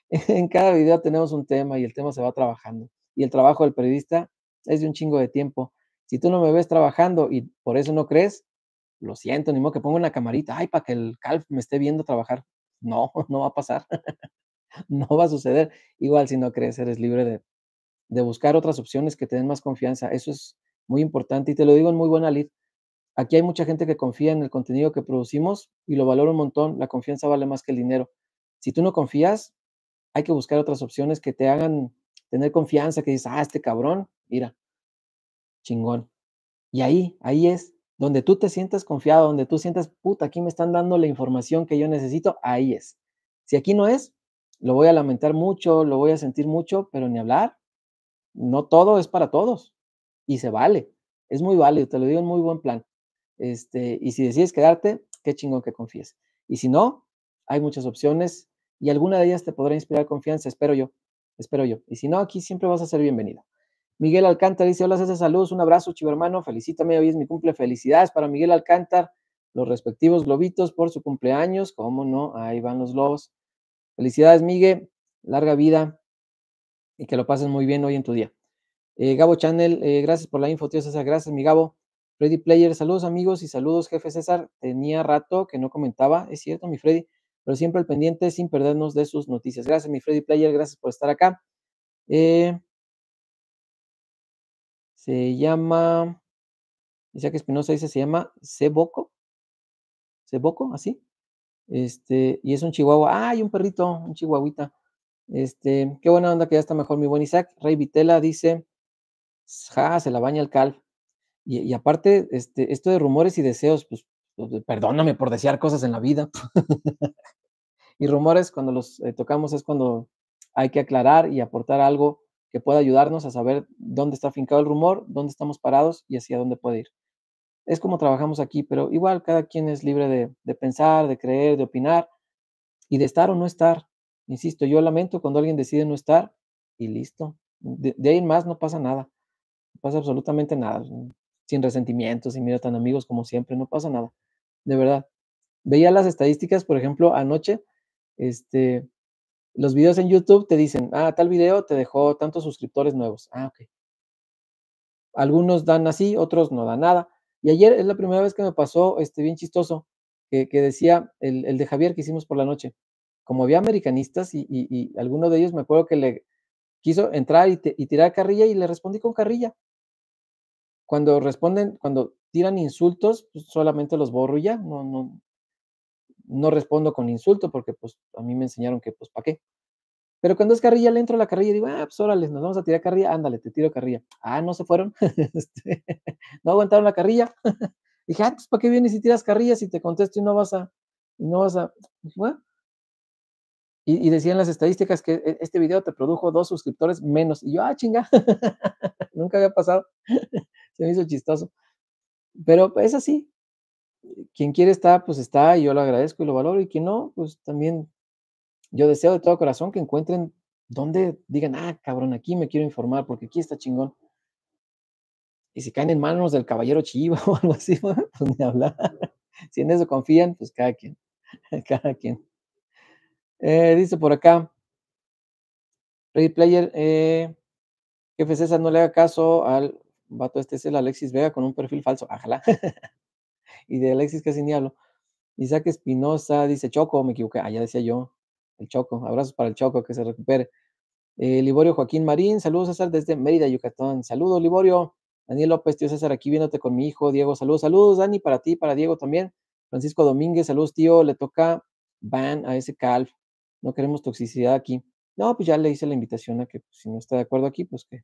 A: en cada video tenemos un tema y el tema se va trabajando. Y el trabajo del periodista es de un chingo de tiempo. Si tú no me ves trabajando y por eso no crees, lo siento, ni modo que ponga una camarita, ay, para que el calf me esté viendo trabajar. No, (laughs) no va a pasar. (laughs) no va a suceder. Igual si no crees, eres libre de, buscar otras opciones que te den más confianza. Eso es muy importante y te lo digo en muy buena lid. Aquí hay mucha gente que confía en el contenido que producimos y lo valoro un montón. La confianza vale más que el dinero. Si tú no confías, hay que buscar otras opciones que te hagan tener confianza, que dices, ah, este cabrón, mira, chingón. Y ahí, ahí es donde tú te sientas confiado, donde tú sientas, puta, aquí me están dando la información que yo necesito, ahí es. Si aquí no es, lo voy a lamentar mucho, lo voy a sentir mucho, pero ni hablar. No todo es para todos y se vale. Es muy válido, te lo digo en muy buen plan. Este, y si decides quedarte, qué chingón que confíes. Y si no, hay muchas opciones y alguna de ellas te podrá inspirar confianza, espero yo, espero yo. Y si no, aquí siempre vas a ser bienvenido. Miguel Alcántara dice, hola César, saludos, un abrazo, chivo hermano, felicítame, hoy es mi cumple, felicidades para Miguel Alcántar, los respectivos globitos por su cumpleaños, cómo no, ahí van los globos. Felicidades, Miguel, larga vida y que lo pases muy bien hoy en tu día. Eh, Gabo Channel, eh, gracias por la info, tío César, gracias, mi Gabo. Freddy Player, saludos amigos y saludos jefe César. Tenía rato que no comentaba, es cierto, mi Freddy, pero siempre al pendiente sin perdernos de sus noticias. Gracias, mi Freddy Player, gracias por estar acá. Eh se llama, Isaac Espinosa dice, se llama Ceboco. Ceboco, así. Este, y es un chihuahua. ¡Ay, un perrito! Un chihuahuita. Este, qué buena onda que ya está mejor mi buen Isaac. Rey Vitela dice, ja, se la baña el cal. Y, aparte, este, esto de rumores y deseos, pues, pues perdóname por desear cosas en la vida. (laughs) y rumores, cuando los eh, tocamos, es cuando hay que aclarar y aportar algo que pueda ayudarnos a saber dónde está afincado el rumor, dónde estamos parados y hacia dónde puede ir. Es como trabajamos aquí, pero igual cada quien es libre de, pensar, de creer, de opinar y de estar o no estar. Insisto, yo lamento cuando alguien decide no estar y listo. De, de ahí en más no pasa nada, no pasa absolutamente nada sin resentimientos y mira tan amigos como siempre, no pasa nada, de verdad. Veía las estadísticas, por ejemplo, anoche, este, los videos en YouTube te dicen, ah, tal video te dejó tantos suscriptores nuevos. Ah, ok. Algunos dan así, otros no dan nada. Y ayer es la primera vez que me pasó, este, bien chistoso, que, decía el, de Javier que hicimos por la noche. Como había americanistas y, y, alguno de ellos me acuerdo que le quiso entrar y tirar carrilla y le respondí con carrilla. Cuando responden, cuando tiran insultos, pues, solamente los borro ya, no, no, no respondo con insulto porque pues a mí me enseñaron que pues para qué. Pero cuando es carrilla, le entro a la carrilla y digo, ah, pues órale, nos vamos a tirar carrilla, ándale, te tiro carrilla. Ah, no se fueron, (laughs) este, no aguantaron la carrilla. (laughs) Dije, ah, pues para qué vienes y tiras carrillas si te contesto y no vas a, no vas a, pues, bueno. Y, y, decían las estadísticas que e, este video te produjo dos suscriptores menos. Y yo, ah, chinga, (laughs) nunca había pasado se me hizo chistoso. Pero pues, es así. Quien quiere estar, pues está, y yo lo agradezco y lo valoro, y quien no, pues también yo deseo de todo corazón que encuentren donde digan, ah, cabrón, aquí me quiero informar porque aquí está chingón. Y si caen en manos del caballero chivo (laughs) o algo así, (laughs) pues ni hablar. Si en eso confían, pues cada quien, (laughs) cada quien. Eh, dice por acá, Ready Player, eh, jefe César no le haga caso al Vato, este es el Alexis Vega con un perfil falso. Ajala. (laughs) y de Alexis casi ni hablo. Isaac Espinosa dice Choco, me equivoqué. Ah, ya decía yo. El Choco. Abrazos para el Choco, que se recupere. Eh, Liborio Joaquín Marín, saludos César desde Mérida, Yucatán. Saludos, Liborio. Daniel López, tío César, aquí viéndote con mi hijo, Diego. Saludos, saludos, Dani, para ti, para Diego también. Francisco Domínguez, saludos, tío. Le toca Van a ese calf. No queremos toxicidad aquí. No, pues ya le hice la invitación a que pues, si no está de acuerdo aquí, pues que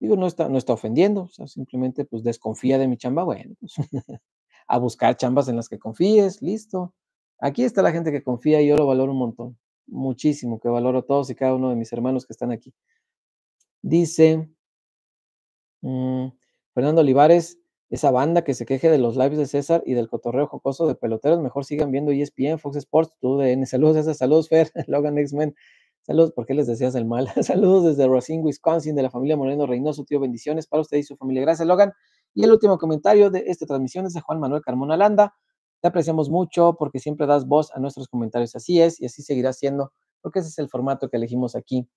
A: Digo, no está, no está ofendiendo, simplemente pues desconfía de mi chamba, bueno, pues, (laughs) a buscar chambas en las que confíes, listo. Aquí está la gente que confía y yo lo valoro un montón, muchísimo, que valoro a todos y cada uno de mis hermanos que están aquí. Dice mm, Fernando Olivares, esa banda que se queje de los lives de César y del cotorreo jocoso de peloteros, mejor sigan viendo ESPN, Fox Sports, tú Saludos, César, saludos, Fer, (laughs) Logan X-Men. Saludos, ¿por qué les decías el mal? (laughs) Saludos desde Racine, Wisconsin, de la familia Moreno Reynoso, tío, bendiciones para usted y su familia. Gracias, Logan. Y el último comentario de esta transmisión es de Juan Manuel Carmona Landa. Te apreciamos mucho porque siempre das voz a nuestros comentarios. Así es y así seguirá siendo porque ese es el formato que elegimos aquí.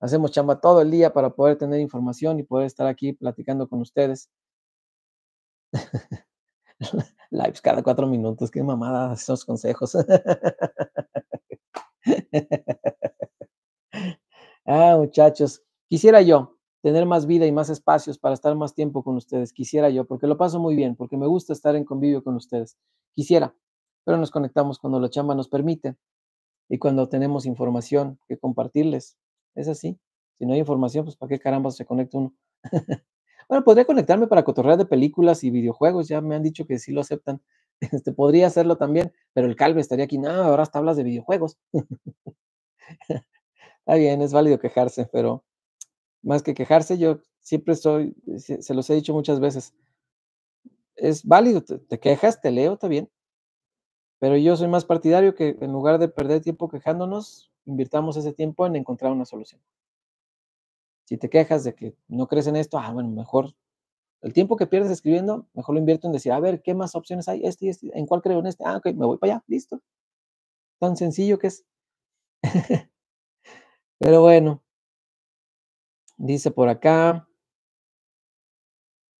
A: Hacemos chamba todo el día para poder tener información y poder estar aquí platicando con ustedes. (laughs) Lives cada cuatro minutos, qué mamada esos consejos. (laughs) (laughs) ah, muchachos, quisiera yo tener más vida y más espacios para estar más tiempo con ustedes. Quisiera yo, porque lo paso muy bien, porque me gusta estar en convivio con ustedes. Quisiera, pero nos conectamos cuando la chamba nos permite y cuando tenemos información que compartirles. Es así. Si no hay información, pues para qué caramba se conecta uno. (laughs) bueno, podría conectarme para cotorrear de películas y videojuegos. Ya me han dicho que sí lo aceptan. Este, podría hacerlo también, pero el Calve estaría aquí, no, ahora tablas de videojuegos. (laughs) Está bien, es válido quejarse, pero más que quejarse, yo siempre soy, se los he dicho muchas veces, es válido, te, te quejas, te leo, está bien, pero yo soy más partidario que en lugar de perder tiempo quejándonos, invirtamos ese tiempo en encontrar una solución. Si te quejas de que no crees en esto, ah, bueno, mejor el tiempo que pierdes escribiendo, mejor lo invierto en decir, a ver, ¿qué más opciones hay? Este, este ¿en cuál creo? En este. Ah, ok, me voy para allá, listo. Tan sencillo que es. (laughs) Pero bueno, dice por acá.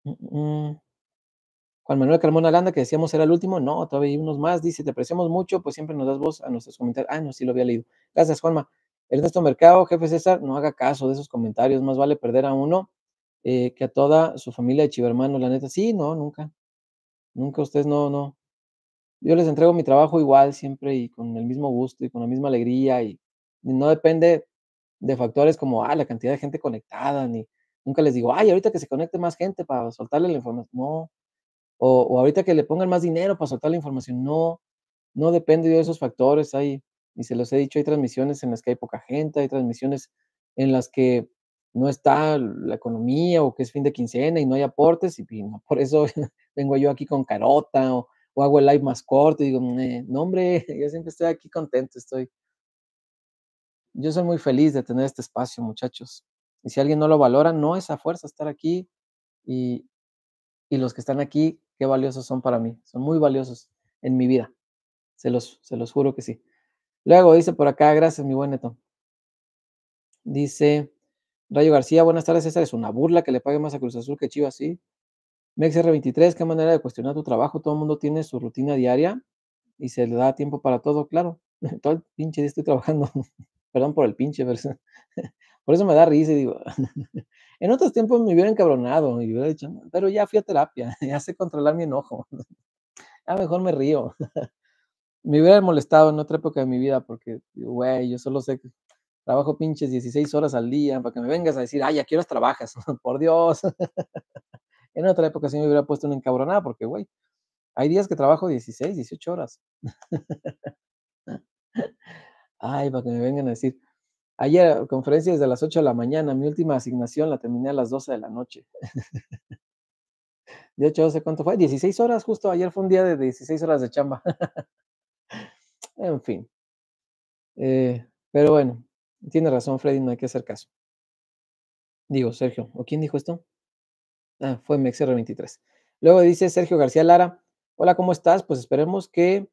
A: Mm, mm, mm. Juan Manuel Carmona Landa, que decíamos era el último, no, todavía hay unos más, dice, te apreciamos mucho, pues siempre nos das voz a nuestros comentarios. Ah, no, sí lo había leído. Gracias, Juanma. Ernesto Mercado, jefe César, no haga caso de esos comentarios, más vale perder a uno eh, que a toda su familia de chivermano la neta, sí, no, nunca. Nunca ustedes no, no. Yo les entrego mi trabajo igual siempre y con el mismo gusto y con la misma alegría y, no depende de factores como, ah, la cantidad de gente conectada, ni nunca les digo, ay, ahorita que se conecte más gente para soltarle la información, no. O, o ahorita que le pongan más dinero para soltar la información, no. No depende de esos factores, hay, y se los he dicho, hay transmisiones en las que hay poca gente, hay transmisiones en las que no está la economía o que es fin de quincena y no hay aportes y, por eso (laughs) vengo yo aquí con carota o, hago el live más corto y digo, no hombre, (laughs) yo siempre estoy aquí contento, estoy. Yo soy muy feliz de tener este espacio, muchachos. Y si alguien no lo valora, no es a fuerza estar aquí y, los que están aquí, qué valiosos son para mí, son muy valiosos en mi vida. Se los, se los juro que sí. Luego dice por acá, gracias mi buen Neto. Dice, Rayo García, buenas tardes, César. Es una burla que le pague más a Cruz Azul que Chivas, sí. MexR23, qué manera de cuestionar tu trabajo. Todo el mundo tiene su rutina diaria y se le da tiempo para todo, claro. (laughs) Todo el pinche día estoy trabajando. (laughs) Perdón por el pinche, (laughs) por eso me da risa y digo. en otros tiempos me hubiera encabronado y hubiera dicho, pero ya fui a terapia, ya sé controlar mi enojo. a lo mejor me río. me hubiera molestado en otra época de mi vida porque, güey, yo solo sé que trabajo pinches 16 horas al día, para que me vengas a decir, ay, ¿a qué horas trabajas? (laughs) Por Dios. (laughs) en otra época sí me hubiera puesto una encabronada, porque, güey, hay días que trabajo 16, 18 horas. (laughs) ay, para que me vengan a decir. Ayer, eh, conferencia desde las 8 de la mañana, mi última asignación la terminé a las 12 de la noche. de hecho, a ¿cuánto fue? 16 horas, justo ayer fue un día de 16 horas de chamba. en fin. Eh, pero bueno, tiene razón, Freddy, no hay que hacer caso. Digo, Sergio, ¿o quién dijo esto? Ah, fue mxr 23 Luego dice Sergio García Lara, hola, ¿cómo estás? Pues esperemos que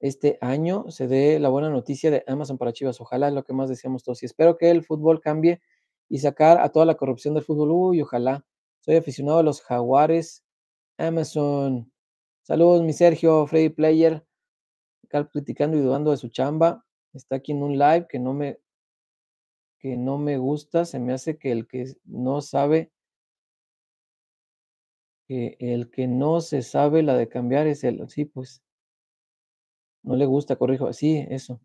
A: este año se dé la buena noticia de Amazon para Chivas. Ojalá es lo que más deseamos todos. Y espero que el fútbol cambie y sacar a toda la corrupción del fútbol. Uy, ojalá. Soy aficionado a los jaguares. Amazon. Saludos, mi Sergio, Freddy Player. Acá criticando y dudando de su chamba. Está aquí en un live que no me que no me gusta, se me hace que el que no sabe, que el que no se sabe la de cambiar es el, sí, pues, no le gusta, corrijo, sí, eso.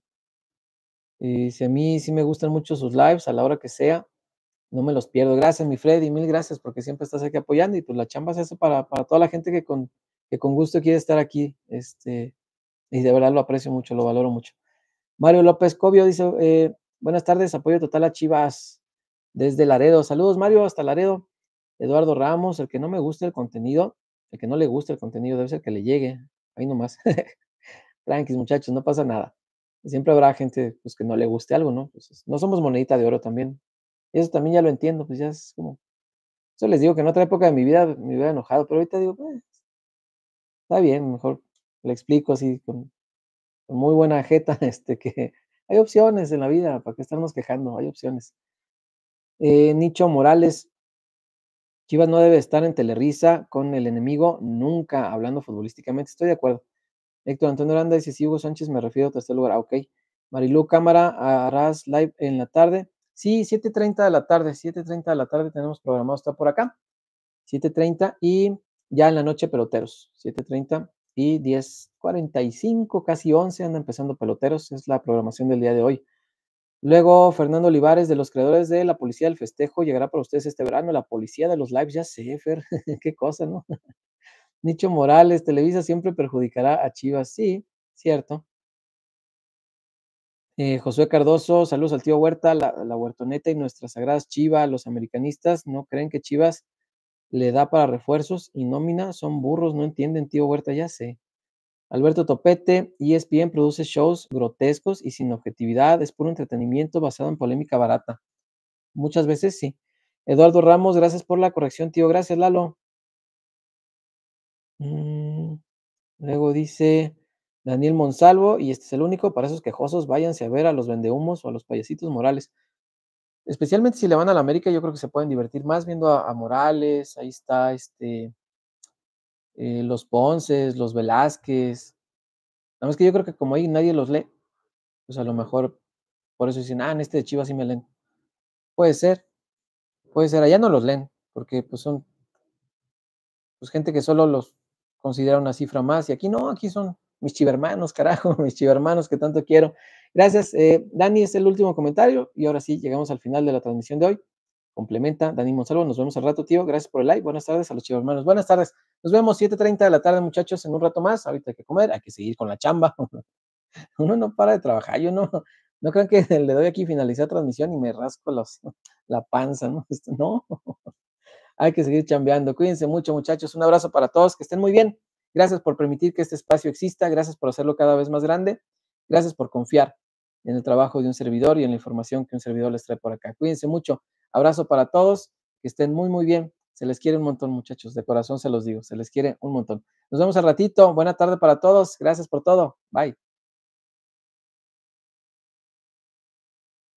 A: Y si a mí sí me gustan mucho sus lives, a la hora que sea, no me los pierdo. Gracias, mi Freddy, mil gracias porque siempre estás aquí apoyando y pues la chamba se hace para, para toda la gente que con, que con gusto quiere estar aquí. Este, y de verdad lo aprecio mucho, lo valoro mucho. Mario López Cobio dice, eh, Buenas tardes, apoyo total a Chivas desde Laredo. Saludos, Mario, hasta Laredo. Eduardo Ramos, el que no me guste el contenido, el que no le guste el contenido, debe ser que le llegue. Ahí nomás. (laughs) Tranquis, muchachos, no pasa nada. Siempre habrá gente pues, que no le guste algo, ¿no? Pues, no somos monedita de oro también. Eso también ya lo entiendo, pues ya es como. Eso les digo que en otra época de mi vida me hubiera enojado, pero ahorita digo, pues, está bien, mejor le explico así con, con muy buena jeta, (laughs) este, que, hay opciones en la vida, ¿para qué estarnos quejando? Hay opciones. Eh, Nicho Morales, Chivas no debe estar en Telerisa con el enemigo, nunca hablando futbolísticamente, estoy de acuerdo. Héctor Antonio Aranda dice, si Hugo Sánchez me refiero a este lugar, ah, ok. Marilu Cámara, harás live en la tarde. Sí, 7.30 de la tarde, 7.30 de la tarde tenemos programado Está por acá. 7.30 y ya en la noche peloteros, 7.30 y 10.45, casi 11, anda empezando peloteros, es la programación del día de hoy. Luego, Fernando Olivares, de los creadores de La Policía del Festejo, llegará para ustedes este verano. La Policía de los Lives, ya sé, Fer, (laughs) qué cosa, ¿no? (laughs) Nicho Morales, Televisa siempre perjudicará a Chivas, sí, cierto. Eh, Josué Cardoso, saludos al tío Huerta, la, la, Huertoneta y nuestras sagradas Chivas, los americanistas, ¿no creen que Chivas le da para refuerzos y nómina, son burros, no entienden, tío Huerta, ya sé. Alberto Topete, ESPN produce shows grotescos y sin objetividad, es puro entretenimiento basado en polémica barata. Muchas veces sí. Eduardo Ramos, gracias por la corrección, tío. Gracias, Lalo. Mm, luego dice Daniel Monsalvo, y este es el único, para esos quejosos, váyanse a ver a los vendehumos o a los payasitos morales especialmente si le van a la América, yo creo que se pueden divertir más viendo a, Morales, ahí está este, eh, los Ponces, los Velázquez. Nada más que yo creo que como ahí nadie los lee, pues a lo mejor por eso dicen, ah, en este de Chivas sí me leen. Puede ser, puede ser, allá no los leen, porque pues son pues gente que solo los considera una cifra más, y aquí no, aquí son mis chivermanos, carajo, (laughs) mis chivermanos que tanto quiero. Gracias, eh, Dani, es el último comentario y ahora sí llegamos al final de la transmisión de hoy. Complementa, Dani Monsalvo, nos vemos al rato, tío. Gracias por el like. Buenas tardes a los chicos hermanos. Buenas tardes. Nos vemos 7.30 de la tarde, muchachos, en un rato más. Ahorita hay que comer, hay que seguir con la chamba. (laughs) Uno no para de trabajar, yo no, no crean que (laughs) le doy aquí finalizar transmisión y me rasco (laughs) la panza, ¿no? No, hay que seguir chambeando. Cuídense mucho, muchachos. Un abrazo para todos, que estén muy bien. Gracias por permitir que este espacio exista, gracias por hacerlo cada vez más grande Gracias por confiar en el trabajo de un servidor y en la información que un servidor les trae por acá. Cuídense mucho. Abrazo para todos. Que estén muy, muy bien. Se les quiere un montón, muchachos. De corazón se los digo. Se les quiere un montón. Nos vemos al ratito. Buena tarde para todos. Gracias por todo. Bye.